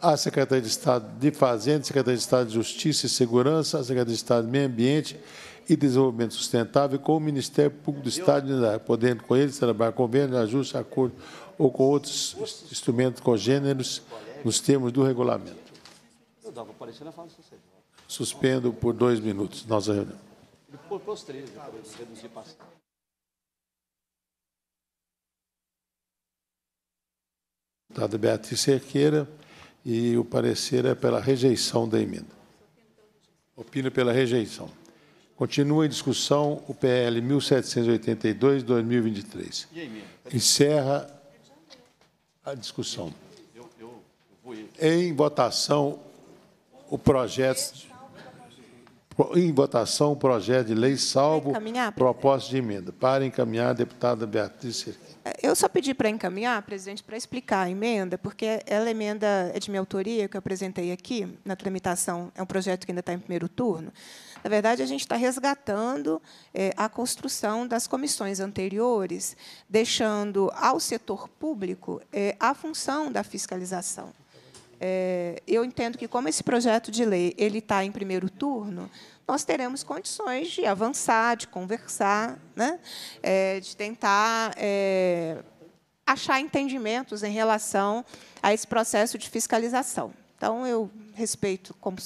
a Secretaria de Estado de Fazenda, Secretaria de Estado de Justiça e Segurança, a Secretaria de Estado de Meio Ambiente e Desenvolvimento Sustentável, com o Ministério Público do Estado de Minas, podendo com eles trabalhar convênio, ajuste, acordo ou com outros instrumentos congêneros nos termos do regulamento. Eu Suspendo por dois minutos nossa reunião. Ele três, reduzir passagem. Deputada Beatriz Cerqueira, e o parecer é pela rejeição da emenda. Opino pela rejeição. Continua em discussão o PL 1782-2023. Encerra a discussão. Em votação, o projeto. Em votação, o projeto de lei salvo proposta de emenda. Para encaminhar, a deputada Beatriz Cerqueira. Eu só pedi para encaminhar, presidente, para explicar a emenda, porque ela é emenda é de minha autoria, que eu apresentei aqui na tramitação, é um projeto que ainda está em primeiro turno. Na verdade, a gente está resgatando é, a construção das comissões anteriores, deixando ao setor público é, a função da fiscalização. É, eu entendo que, como esse projeto de lei ele está em primeiro turno, nós teremos condições de avançar, de conversar, né? É, de tentar é, achar entendimentos em relação a esse processo de fiscalização. Então, eu respeito, como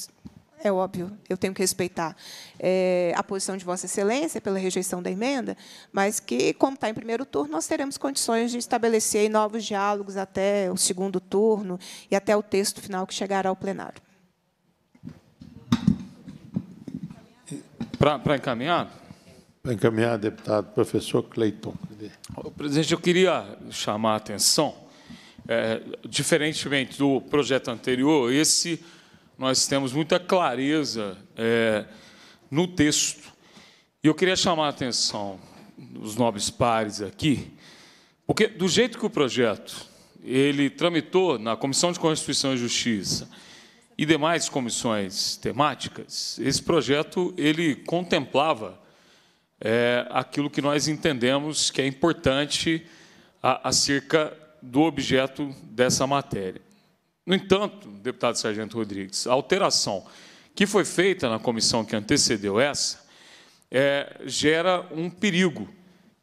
é óbvio, eu tenho que respeitar é, a posição de Vossa Excelência pela rejeição da emenda, mas que, como está em primeiro turno, nós teremos condições de estabelecer novos diálogos até o segundo turno e até o texto final que chegará ao plenário. Para encaminhar? Para encaminhar, deputado professor Cleiton. Presidente, eu queria chamar a atenção. É, diferentemente do projeto anterior, esse nós temos muita clareza é, no texto. E eu queria chamar a atenção dos nobres pares aqui, porque do jeito que o projeto ele tramitou na Comissão de Constituição e Justiça e demais comissões temáticas, esse projeto ele contemplava é, aquilo que nós entendemos que é importante a, acerca do objeto dessa matéria. No entanto, deputado Sargento Rodrigues, a alteração que foi feita na comissão que antecedeu essa é, gera um perigo,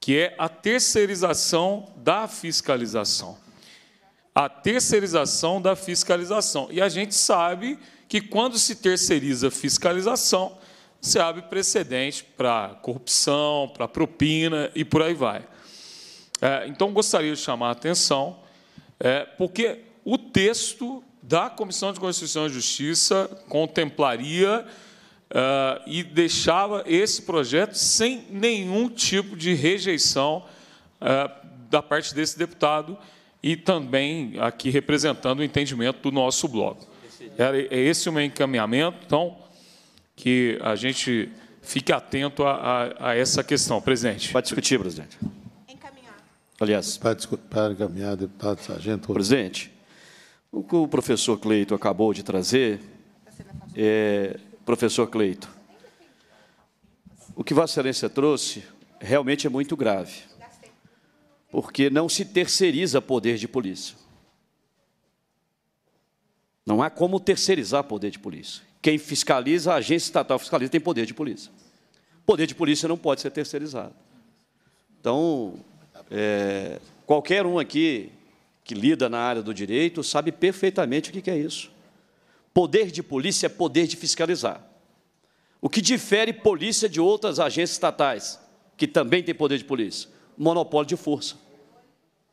que é a terceirização da fiscalização a terceirização da fiscalização. E a gente sabe que quando se terceiriza fiscalização, se abre precedente para corrupção, para propina e por aí vai. É, então, gostaria de chamar a atenção, é, porque o texto da Comissão de Constituição e Justiça contemplaria é, e deixava esse projeto sem nenhum tipo de rejeição é, da parte desse deputado, e também aqui representando o entendimento do nosso bloco. É esse o meu encaminhamento, então, que a gente fique atento a, a, a essa questão. Presidente. Para discutir, presidente. Encaminhar. Aliás. Para, para encaminhar, deputado Sargento. Presidente, o que o professor Cleito acabou de trazer, é, professor Cleito, o que Vossa Excelência trouxe realmente é muito grave porque não se terceiriza poder de polícia. Não há como terceirizar poder de polícia. Quem fiscaliza, a agência estatal fiscaliza, tem poder de polícia. Poder de polícia não pode ser terceirizado. Então, é, qualquer um aqui que lida na área do direito sabe perfeitamente o que é isso. Poder de polícia é poder de fiscalizar. O que difere polícia de outras agências estatais, que também têm poder de polícia? monopólio de força,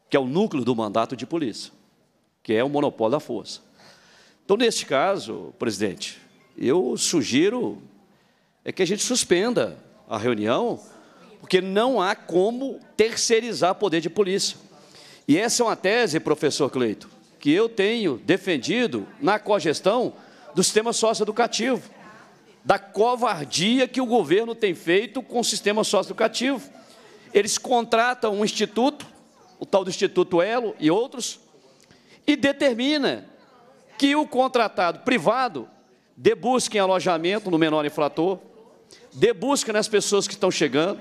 que é o núcleo do mandato de polícia, que é o monopólio da força. Então, neste caso, presidente, eu sugiro é que a gente suspenda a reunião, porque não há como terceirizar poder de polícia. E essa é uma tese, professor Cleito, que eu tenho defendido na cogestão do sistema socioeducativo, da covardia que o governo tem feito com o sistema socioeducativo. Eles contratam um instituto, o tal do Instituto Elo e outros, e determina que o contratado privado debusque em alojamento no menor infrator, debusque nas pessoas que estão chegando,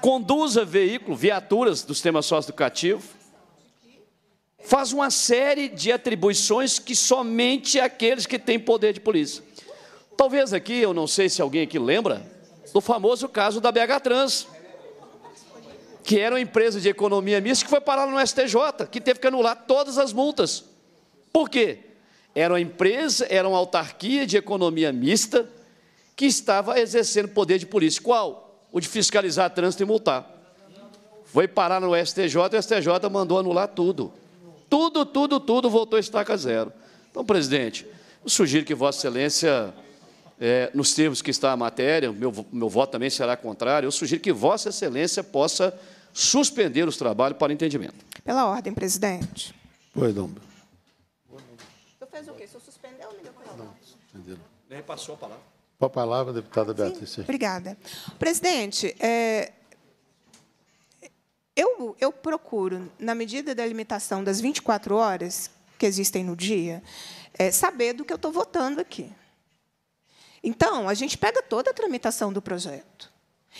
conduza veículo, viaturas do sistema socioeducativo, faz uma série de atribuições que somente aqueles que têm poder de polícia. Talvez aqui, eu não sei se alguém aqui lembra, do famoso caso da BH Trans que era uma empresa de economia mista, que foi parar no STJ, que teve que anular todas as multas. Por quê? Era uma empresa, era uma autarquia de economia mista, que estava exercendo poder de polícia. Qual? O de fiscalizar trânsito e multar. Foi parar no STJ, e o STJ mandou anular tudo. Tudo, tudo, tudo voltou a estaca zero. Então, presidente, eu sugiro que Vossa Excelência, é, nos termos que está a matéria, meu, meu voto também será contrário, eu sugiro que Vossa Excelência possa suspender os trabalhos para entendimento. Pela ordem, presidente. Oi, Dom. Você fez o quê? Você suspendeu ou me deu Não, suspendeu. Nem passou a palavra. Com a palavra, deputada Beatriz. Sim, obrigada. Presidente, é, eu, eu procuro, na medida da limitação das 24 horas que existem no dia, é, saber do que eu estou votando aqui. Então, a gente pega toda a tramitação do projeto.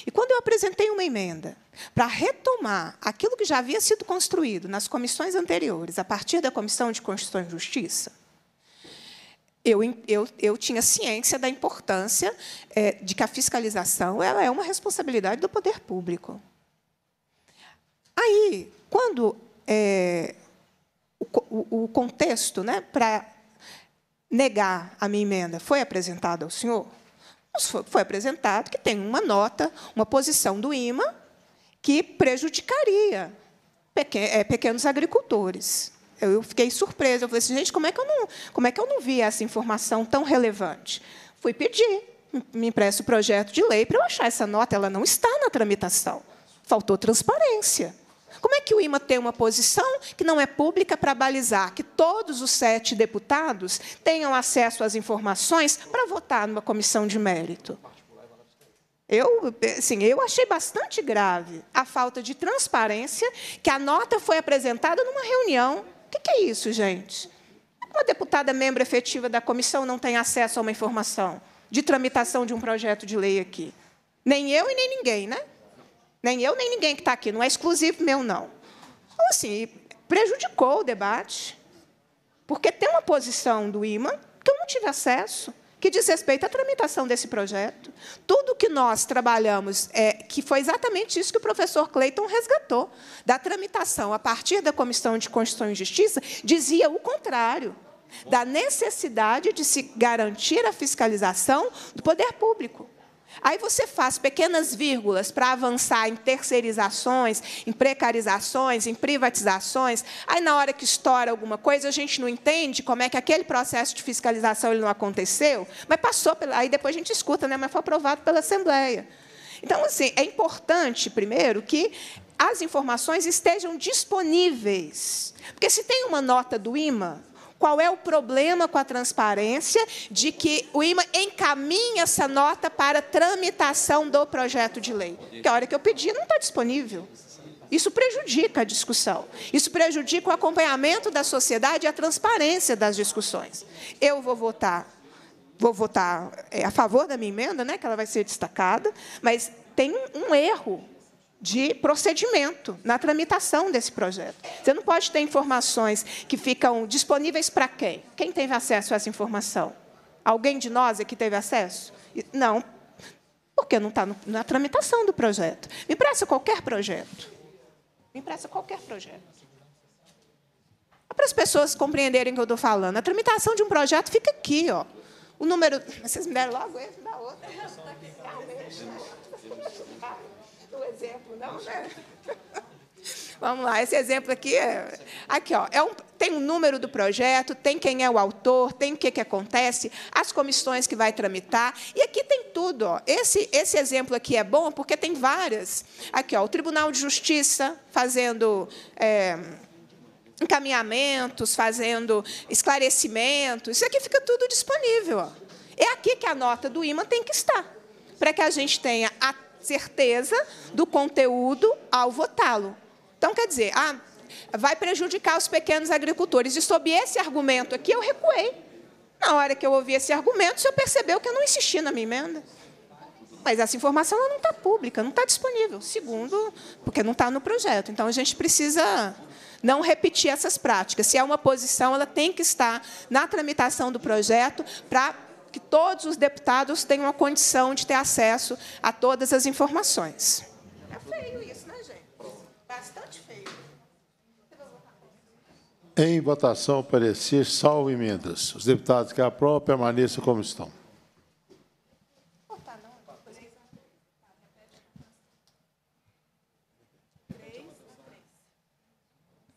E quando eu apresentei uma emenda para retomar aquilo que já havia sido construído nas comissões anteriores, a partir da Comissão de Constituição e Justiça, eu, eu, eu tinha ciência da importância é, de que a fiscalização ela é uma responsabilidade do poder público. Aí, quando é, o, o, o contexto né, para negar a minha emenda foi apresentado ao senhor, nos foi apresentado que tem uma nota, uma posição do IMA que prejudicaria eh, pequenos agricultores. Eu fiquei surpresa. Eu falei assim, gente, como é que eu não, como é que eu não vi essa informação tão relevante? Fui pedir, me empresta o projeto de lei para eu achar essa nota. Ela não está na tramitação. Faltou transparência. Como é que o IMA tem uma posição que não é pública para balizar que todos os sete deputados tenham acesso às informações para votar numa comissão de mérito? Eu, assim, eu achei bastante grave a falta de transparência que a nota foi apresentada numa reunião. O que é isso, gente? Uma deputada membro efetiva da comissão não tem acesso a uma informação de tramitação de um projeto de lei aqui. Nem eu e nem ninguém, né? Nem eu, nem ninguém que está aqui, não é exclusivo meu, não. Então, assim, prejudicou o debate, porque tem uma posição do IMA que eu não tive acesso, que diz respeito à tramitação desse projeto. Tudo que nós trabalhamos, é, que foi exatamente isso que o professor Cleiton resgatou, da tramitação a partir da Comissão de Constituição e Justiça, dizia o contrário da necessidade de se garantir a fiscalização do poder público. Aí você faz pequenas vírgulas para avançar em terceirizações, em precarizações, em privatizações. Aí na hora que estoura alguma coisa, a gente não entende como é que aquele processo de fiscalização ele não aconteceu, mas passou pela... aí depois a gente escuta, né, mas foi aprovado pela Assembleia. Então, assim, é importante, primeiro, que as informações estejam disponíveis. Porque se tem uma nota do IMA, qual é o problema com a transparência? De que o IMA encaminha essa nota para tramitação do projeto de lei. Que a hora que eu pedi não está disponível. Isso prejudica a discussão. Isso prejudica o acompanhamento da sociedade e a transparência das discussões. Eu vou votar, vou votar é, a favor da minha emenda, né, que ela vai ser destacada, mas tem um erro de procedimento na tramitação desse projeto. Você não pode ter informações que ficam disponíveis para quem? Quem teve acesso a essa informação? Alguém de nós é que teve acesso? Não, porque não está na tramitação do projeto. Me presta qualquer projeto. Me presta qualquer projeto. É para as pessoas compreenderem o que eu estou falando. A tramitação de um projeto fica aqui, ó. O número. Vocês me deram logo esse, da outra. outro o exemplo, não, né? [LAUGHS] Vamos lá, esse exemplo aqui é. Aqui, ó, é um, tem um número do projeto, tem quem é o autor, tem o que, que acontece, as comissões que vai tramitar. E aqui tem tudo. Ó. Esse, esse exemplo aqui é bom porque tem várias. Aqui, ó, o Tribunal de Justiça fazendo. É, encaminhamentos, fazendo esclarecimentos, isso aqui fica tudo disponível. Ó. É aqui que a nota do IMA tem que estar, para que a gente tenha a certeza do conteúdo ao votá-lo. Então, quer dizer, ah, vai prejudicar os pequenos agricultores. E sob esse argumento aqui, eu recuei. Na hora que eu ouvi esse argumento, o senhor percebeu que eu não insisti na minha emenda. Mas essa informação não está pública, não está disponível. Segundo, porque não está no projeto. Então, a gente precisa não repetir essas práticas. Se é uma posição, ela tem que estar na tramitação do projeto para que todos os deputados tenham a condição de ter acesso a todas as informações. É feio isso, né, gente? Bastante feio. Em votação, parecer, salvo emendas. Os deputados que aprovam permaneçam como estão.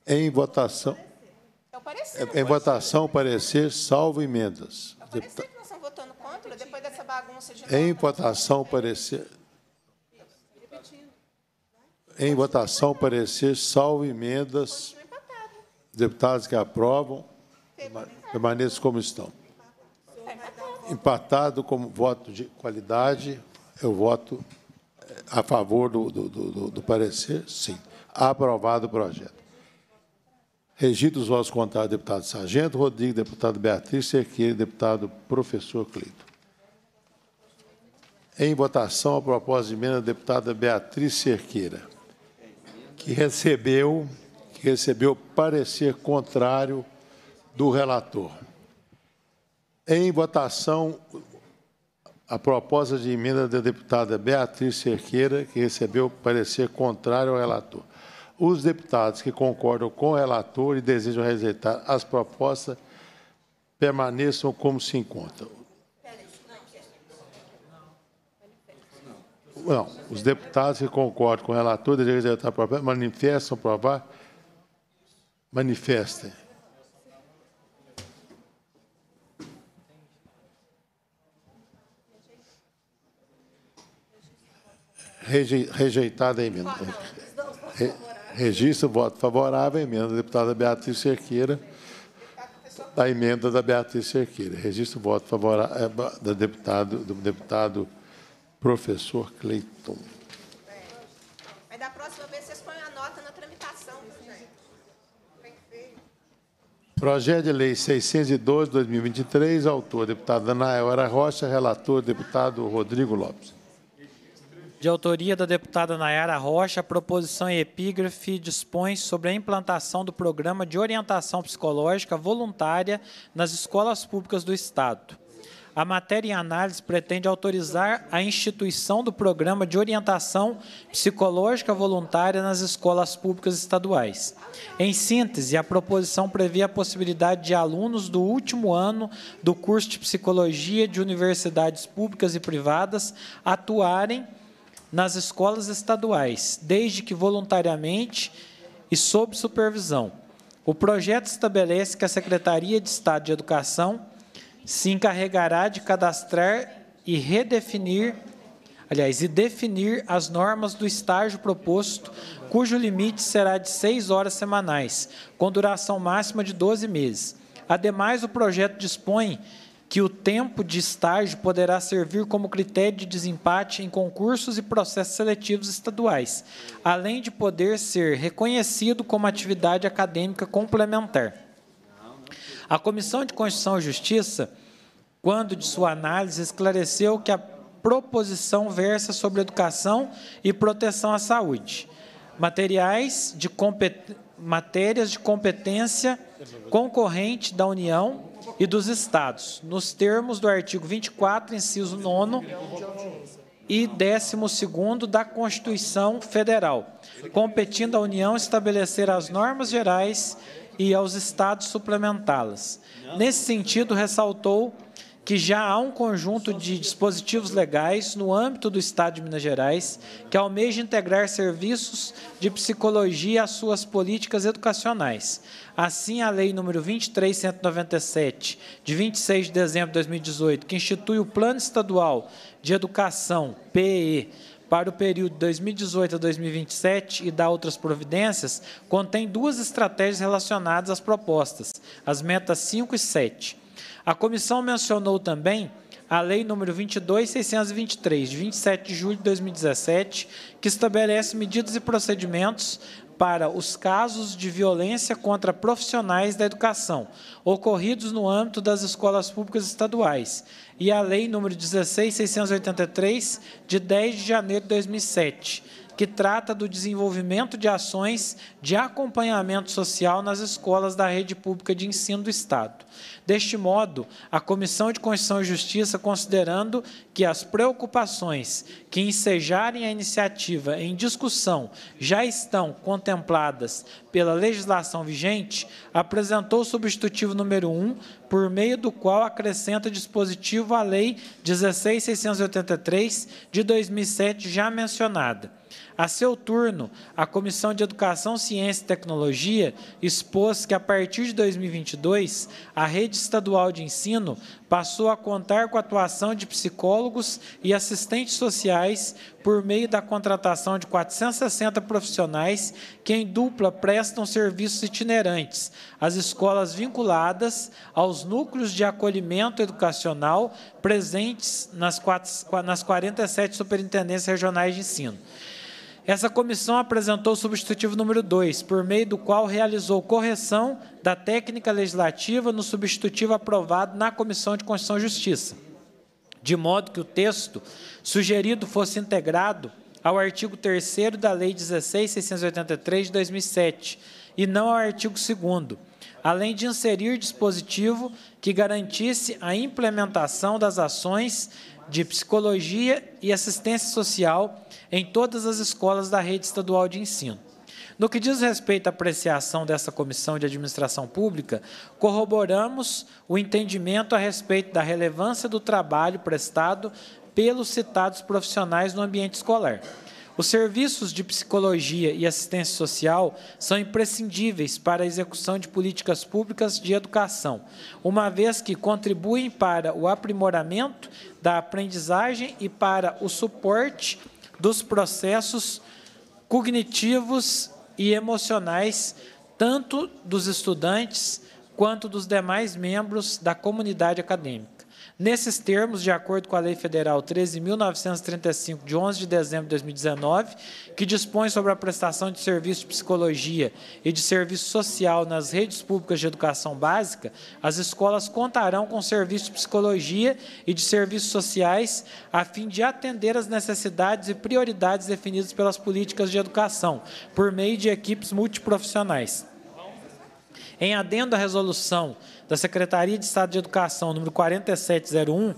Em votação. É o parecer. Em é votação, parecer, salvo emendas. É né? dupla, depois né? dessa bagunça de Em né? votação, parecer. Em votação, parecer, salvo emendas. Deputados que aprovam, permaneçam como estão. Empatado como voto de qualidade, eu voto eh, a favor do, do, do, do parecer, sim. Aprovado o projeto. Regido os votos contados, deputado Sargento Rodrigues, deputado Beatriz Cerqueira, deputado professor Cleito. Em votação, a proposta de emenda da deputada Beatriz Cerqueira, que recebeu, que recebeu parecer contrário do relator. Em votação, a proposta de emenda da deputada Beatriz Cerqueira, que recebeu parecer contrário ao relator. Os deputados que concordam com o relator e desejam rejeitar as propostas permaneçam como se encontram. Não, os deputados que concordam com o relator da direita manifestam aprovar, manifestem. Rejeitada a emenda. Registro o voto favorável à emenda da deputada Beatriz Cerqueira, da emenda da Beatriz Cerqueira. Registro voto favorável eh, da deputado, do deputado professor Cleiton. É. Mas da próxima vez vocês põem a nota na tramitação, viu, gente? Projeto de Lei 612, 2023, autor, deputado Danael Rocha, relator, deputado Rodrigo Lopes. De autoria da deputada Nayara Rocha, a proposição e epígrafe dispõe sobre a implantação do programa de orientação psicológica voluntária nas escolas públicas do Estado a matéria em análise pretende autorizar a instituição do programa de orientação psicológica voluntária nas escolas públicas estaduais. Em síntese, a proposição prevê a possibilidade de alunos do último ano do curso de psicologia de universidades públicas e privadas atuarem nas escolas estaduais, desde que voluntariamente e sob supervisão. O projeto estabelece que a Secretaria de Estado de Educação se encarregará de cadastrar e redefinir, aliás, e definir as normas do estágio proposto, cujo limite será de seis horas semanais, com duração máxima de 12 meses. Ademais, o projeto dispõe que o tempo de estágio poderá servir como critério de desempate em concursos e processos seletivos estaduais, além de poder ser reconhecido como atividade acadêmica complementar. A Comissão de Constituição e Justiça, quando de sua análise, esclareceu que a proposição versa sobre educação e proteção à saúde, materiais de matérias de competência concorrente da União e dos Estados, nos termos do artigo 24, inciso 9 e 12 da Constituição Federal, competindo à União estabelecer as normas gerais e aos estados suplementá-las. Nesse sentido, ressaltou que já há um conjunto de dispositivos legais no âmbito do Estado de Minas Gerais que almeja integrar serviços de psicologia às suas políticas educacionais. Assim, a Lei nº 23.197, de 26 de dezembro de 2018, que institui o Plano Estadual de Educação, PE, para o período 2018 a 2027 e da outras providências, contém duas estratégias relacionadas às propostas, as metas 5 e 7. A comissão mencionou também a Lei nº 22.623, de 27 de julho de 2017, que estabelece medidas e procedimentos para os casos de violência contra profissionais da educação ocorridos no âmbito das escolas públicas estaduais e a Lei nº 16.683, de 10 de janeiro de 2007, que trata do desenvolvimento de ações de acompanhamento social nas escolas da rede pública de ensino do Estado. Deste modo, a Comissão de Constituição e Justiça, considerando que as preocupações que ensejarem a iniciativa em discussão já estão contempladas pela legislação vigente, apresentou o substitutivo número 1, por meio do qual acrescenta dispositivo à Lei 16.683, de 2007, já mencionada a seu turno, a Comissão de Educação, Ciência e Tecnologia expôs que, a partir de 2022, a rede estadual de ensino passou a contar com a atuação de psicólogos e assistentes sociais por meio da contratação de 460 profissionais que, em dupla, prestam serviços itinerantes às escolas vinculadas aos núcleos de acolhimento educacional presentes nas 47 superintendências regionais de ensino. Essa comissão apresentou o substitutivo número 2, por meio do qual realizou correção da técnica legislativa no substitutivo aprovado na Comissão de Constituição e Justiça, de modo que o texto sugerido fosse integrado ao artigo 3 da Lei 16.683 de 2007 e não ao artigo 2 além de inserir dispositivo que garantisse a implementação das ações de psicologia e assistência social em todas as escolas da rede estadual de ensino. No que diz respeito à apreciação dessa comissão de administração pública, corroboramos o entendimento a respeito da relevância do trabalho prestado pelos citados profissionais no ambiente escolar. Os serviços de psicologia e assistência social são imprescindíveis para a execução de políticas públicas de educação, uma vez que contribuem para o aprimoramento da aprendizagem e para o suporte dos processos cognitivos e emocionais, tanto dos estudantes quanto dos demais membros da comunidade acadêmica. Nesses termos, de acordo com a Lei Federal 13.935, de 11 de dezembro de 2019, que dispõe sobre a prestação de serviço de psicologia e de serviço social nas redes públicas de educação básica, as escolas contarão com serviço de psicologia e de serviços sociais a fim de atender as necessidades e prioridades definidas pelas políticas de educação, por meio de equipes multiprofissionais. Em adendo à resolução da Secretaria de Estado de Educação, número 4701,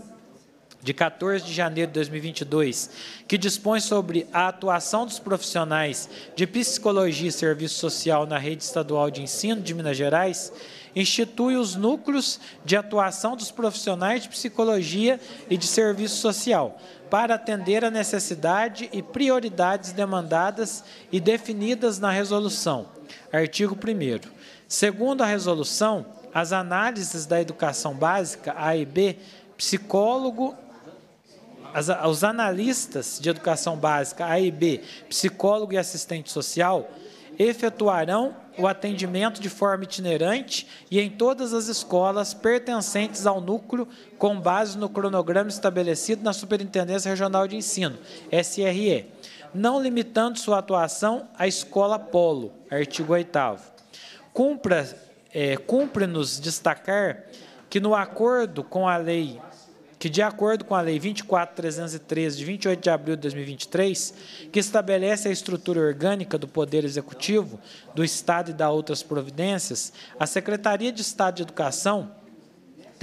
de 14 de janeiro de 2022, que dispõe sobre a atuação dos profissionais de psicologia e serviço social na rede estadual de ensino de Minas Gerais, institui os núcleos de atuação dos profissionais de psicologia e de serviço social, para atender a necessidade e prioridades demandadas e definidas na resolução. Artigo 1. Segundo a resolução, as análises da educação básica, A e B, psicólogo as, os analistas de educação básica, A e B, psicólogo e assistente social, efetuarão o atendimento de forma itinerante e em todas as escolas pertencentes ao núcleo com base no cronograma estabelecido na Superintendência Regional de Ensino, SRE, não limitando sua atuação à escola polo, artigo 8 Cumpra é, cumpre-nos destacar que no acordo com a lei, que de acordo com a lei 24313 de 28 de abril de 2023, que estabelece a estrutura orgânica do Poder Executivo, do Estado e da outras providências, a Secretaria de Estado de Educação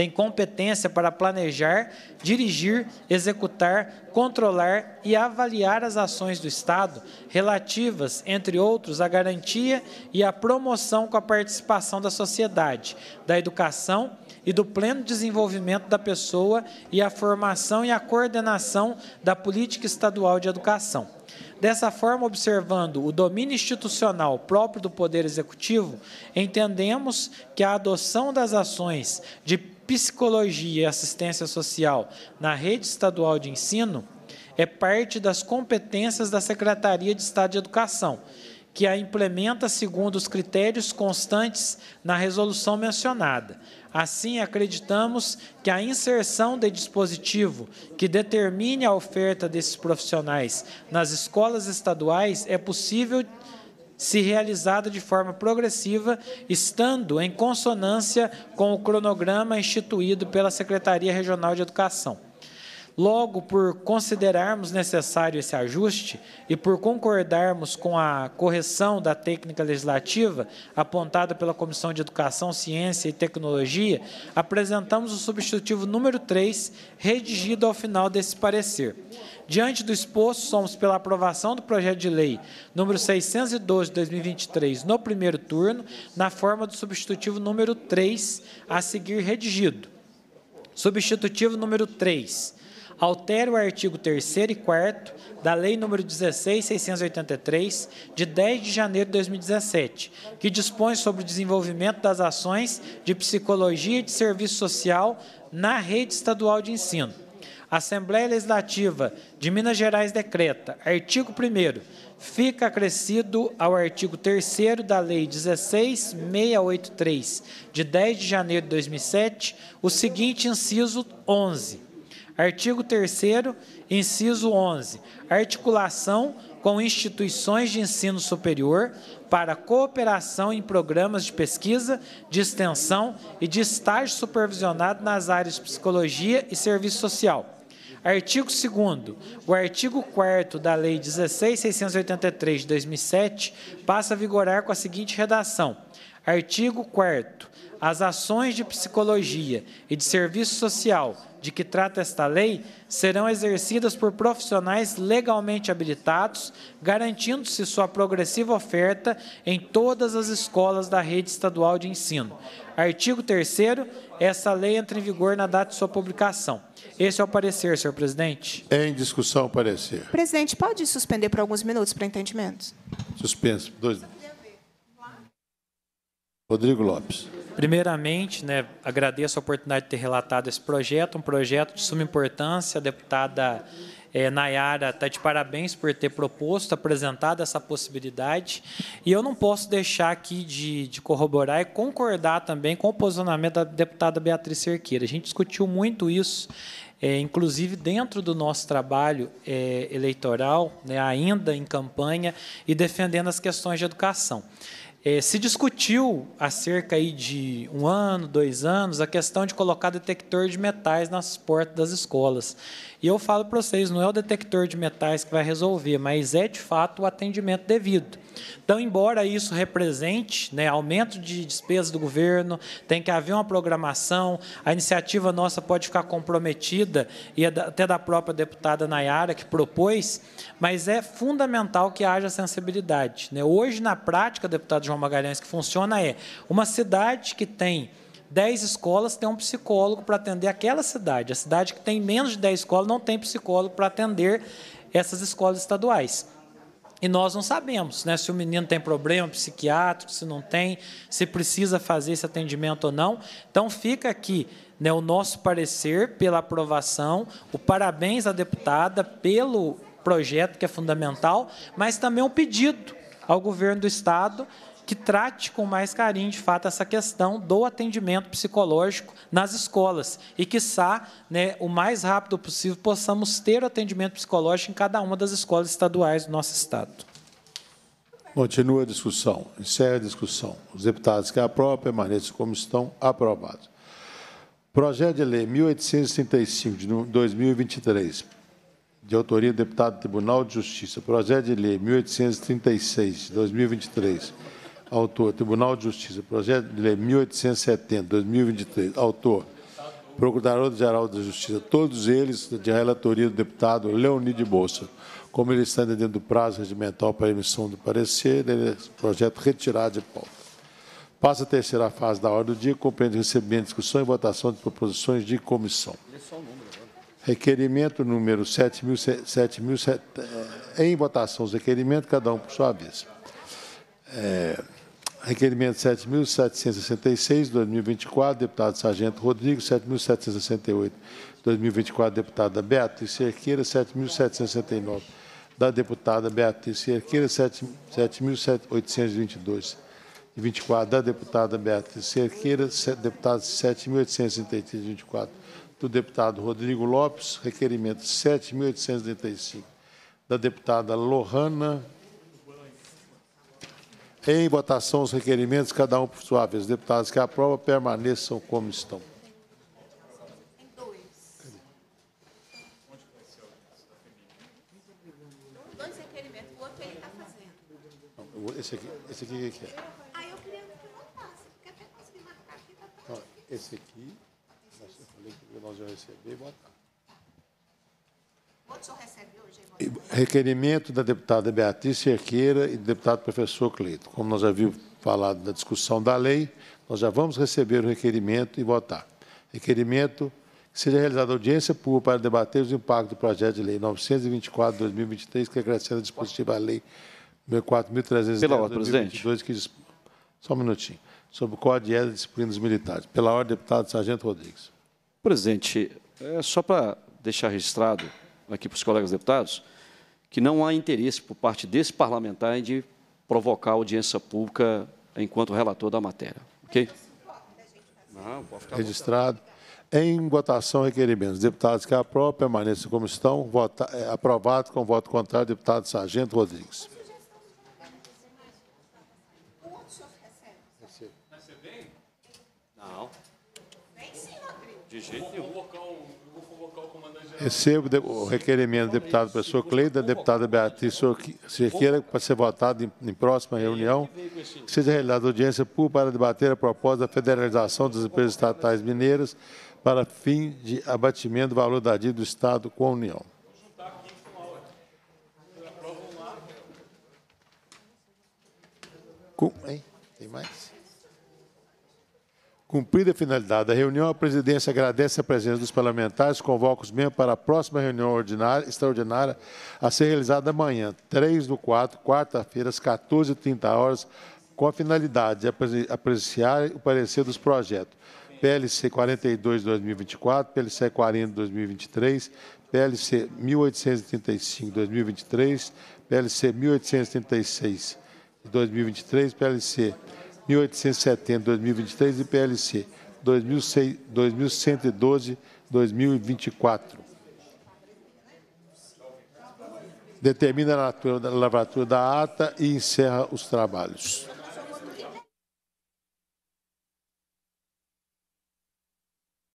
tem competência para planejar, dirigir, executar, controlar e avaliar as ações do Estado relativas, entre outros, à garantia e à promoção com a participação da sociedade, da educação e do pleno desenvolvimento da pessoa e a formação e a coordenação da política estadual de educação. Dessa forma, observando o domínio institucional próprio do Poder Executivo, entendemos que a adoção das ações de Psicologia e Assistência Social na rede estadual de ensino é parte das competências da Secretaria de Estado de Educação, que a implementa segundo os critérios constantes na resolução mencionada. Assim, acreditamos que a inserção de dispositivo que determine a oferta desses profissionais nas escolas estaduais é possível se realizada de forma progressiva, estando em consonância com o cronograma instituído pela Secretaria Regional de Educação. Logo, por considerarmos necessário esse ajuste e por concordarmos com a correção da técnica legislativa apontada pela Comissão de Educação, Ciência e Tecnologia, apresentamos o substitutivo número 3, redigido ao final desse parecer. Diante do exposto, somos pela aprovação do projeto de lei número 612 de 2023 no primeiro turno, na forma do substitutivo número 3, a seguir redigido. Substitutivo número 3 altera o artigo 3 e 4 da Lei nº 16.683, de 10 de janeiro de 2017, que dispõe sobre o desenvolvimento das ações de psicologia e de serviço social na rede estadual de ensino. A Assembleia Legislativa de Minas Gerais decreta, artigo 1 fica acrescido ao artigo 3 da Lei 16683, de 10 de janeiro de 2007, o seguinte inciso 11 Artigo 3 inciso 11. Articulação com instituições de ensino superior para cooperação em programas de pesquisa, de extensão e de estágio supervisionado nas áreas psicologia e serviço social. Artigo 2 O artigo 4 da Lei 16683 de 2007 passa a vigorar com a seguinte redação: Artigo 4 as ações de psicologia e de serviço social de que trata esta lei serão exercidas por profissionais legalmente habilitados, garantindo-se sua progressiva oferta em todas as escolas da rede estadual de ensino. Artigo 3 essa lei entra em vigor na data de sua publicação. Esse é o parecer, senhor presidente. Em discussão, o parecer. Presidente, pode suspender por alguns minutos para entendimentos? Suspenso. Dois minutos. Rodrigo Lopes. Primeiramente, né, agradeço a oportunidade de ter relatado esse projeto, um projeto de suma importância. A deputada é, Nayara está de parabéns por ter proposto, apresentado essa possibilidade. E eu não posso deixar aqui de, de corroborar e concordar também com o posicionamento da deputada Beatriz Cerqueira. A gente discutiu muito isso é, inclusive dentro do nosso trabalho é, eleitoral, né, ainda em campanha, e defendendo as questões de educação. É, se discutiu há cerca aí de um ano, dois anos, a questão de colocar detector de metais nas portas das escolas. E eu falo para vocês, não é o detector de metais que vai resolver, mas é de fato o atendimento devido. Então, embora isso represente né, aumento de despesa do governo, tem que haver uma programação, a iniciativa nossa pode ficar comprometida, e até da própria deputada Nayara, que propôs, mas é fundamental que haja sensibilidade. Né? Hoje, na prática, deputado João Magalhães, que funciona é uma cidade que tem 10 escolas têm um psicólogo para atender aquela cidade. A cidade que tem menos de 10 escolas não tem psicólogo para atender essas escolas estaduais. E nós não sabemos né, se o menino tem problema psiquiátrico, se não tem, se precisa fazer esse atendimento ou não. Então, fica aqui né, o nosso parecer pela aprovação, o parabéns à deputada pelo projeto, que é fundamental, mas também um pedido ao governo do Estado que trate com mais carinho, de fato, essa questão do atendimento psicológico nas escolas e, sa, né, o mais rápido possível, possamos ter o atendimento psicológico em cada uma das escolas estaduais do nosso Estado. Continua a discussão. Encerra a discussão. Os deputados que aprovam permaneçam como estão. Aprovados. Projeto de Lei 1835, de 2023, de autoria do deputado do Tribunal de Justiça. Projeto de Lei 1836, de 2023. Autor, Tribunal de Justiça. Projeto de Lei 1870, 2023. Autor, Procurador-Geral da Justiça. Todos eles de relatoria do deputado de Bolsa. Como ele está dentro do prazo regimental para emissão do parecer, ele é projeto retirado de pauta. Passa a terceira fase da ordem do dia, compreende recebimento, discussão e votação de proposições de comissão. Requerimento número 7.000, é, em votação os requerimentos, cada um por sua vez. É, Requerimento 7.766, 2024, deputado Sargento Rodrigues, 7.768, 2024, deputada Beatriz Cerqueira, 7.769, da deputada Beatriz Cerqueira, 7.822, 24, da deputada Beatriz Cerqueira, deputado 7.833, 24, do deputado Rodrigo Lopes, requerimento 7.835, da deputada Lohana em votação, os requerimentos, cada um por sua vez. deputados que aprovam permaneçam como estão. Tá esse aqui, esse aqui o que é? Ah, eu queria que votasse, porque até consegui marcar aqui. Tá esse aqui, eu falei que nós vamos receber e botar. Requerimento da deputada Beatriz Cerqueira e do deputado professor Cleito. Como nós já vimos falado da discussão da lei, nós já vamos receber o requerimento e votar. Requerimento que seja realizada audiência pública para debater os impactos do projeto de lei 924 de 2023, que acrescenta o dispositivo à lei 4.310 de 2022, que presidente. Só um minutinho. Sobre o Código de Ética e Disciplina dos Militares. Pela ordem, deputado Sargento Rodrigues. Presidente, é só para deixar registrado aqui para os colegas deputados, que não há interesse por parte desse parlamentar em de provocar audiência pública enquanto relator da matéria. Ok? Não, Registrado. Em votação, requerimentos. Deputados que aprovam, permaneçam como estão. Vota, é, aprovado com voto contrário, deputado Sargento Rodrigues. De jeito nenhum. Recebo o requerimento do deputado professor Cleida, deputada Beatriz Cerqueira, para ser votado em, próxima reunião, que seja realizada audiência pública para debater a proposta da federalização das empresas estatais mineiras para fim de abatimento do valor da dívida do Estado com a União. Com, hein? Tem mais? Cumprida a finalidade da reunião, a presidência agradece a presença dos parlamentares, convoca os membros para a próxima reunião ordinária, extraordinária a ser realizada amanhã, 3 do 4, quarta-feira, às 14h30, com a finalidade de apreciar o parecer dos projetos PLC 42 2024, PLC 40 2023, PLC 1835 2023, PLC 1836 2023, PLC 1870, 2023 e PLC 2112, 2024. Determina a lavratura da ata e encerra os trabalhos.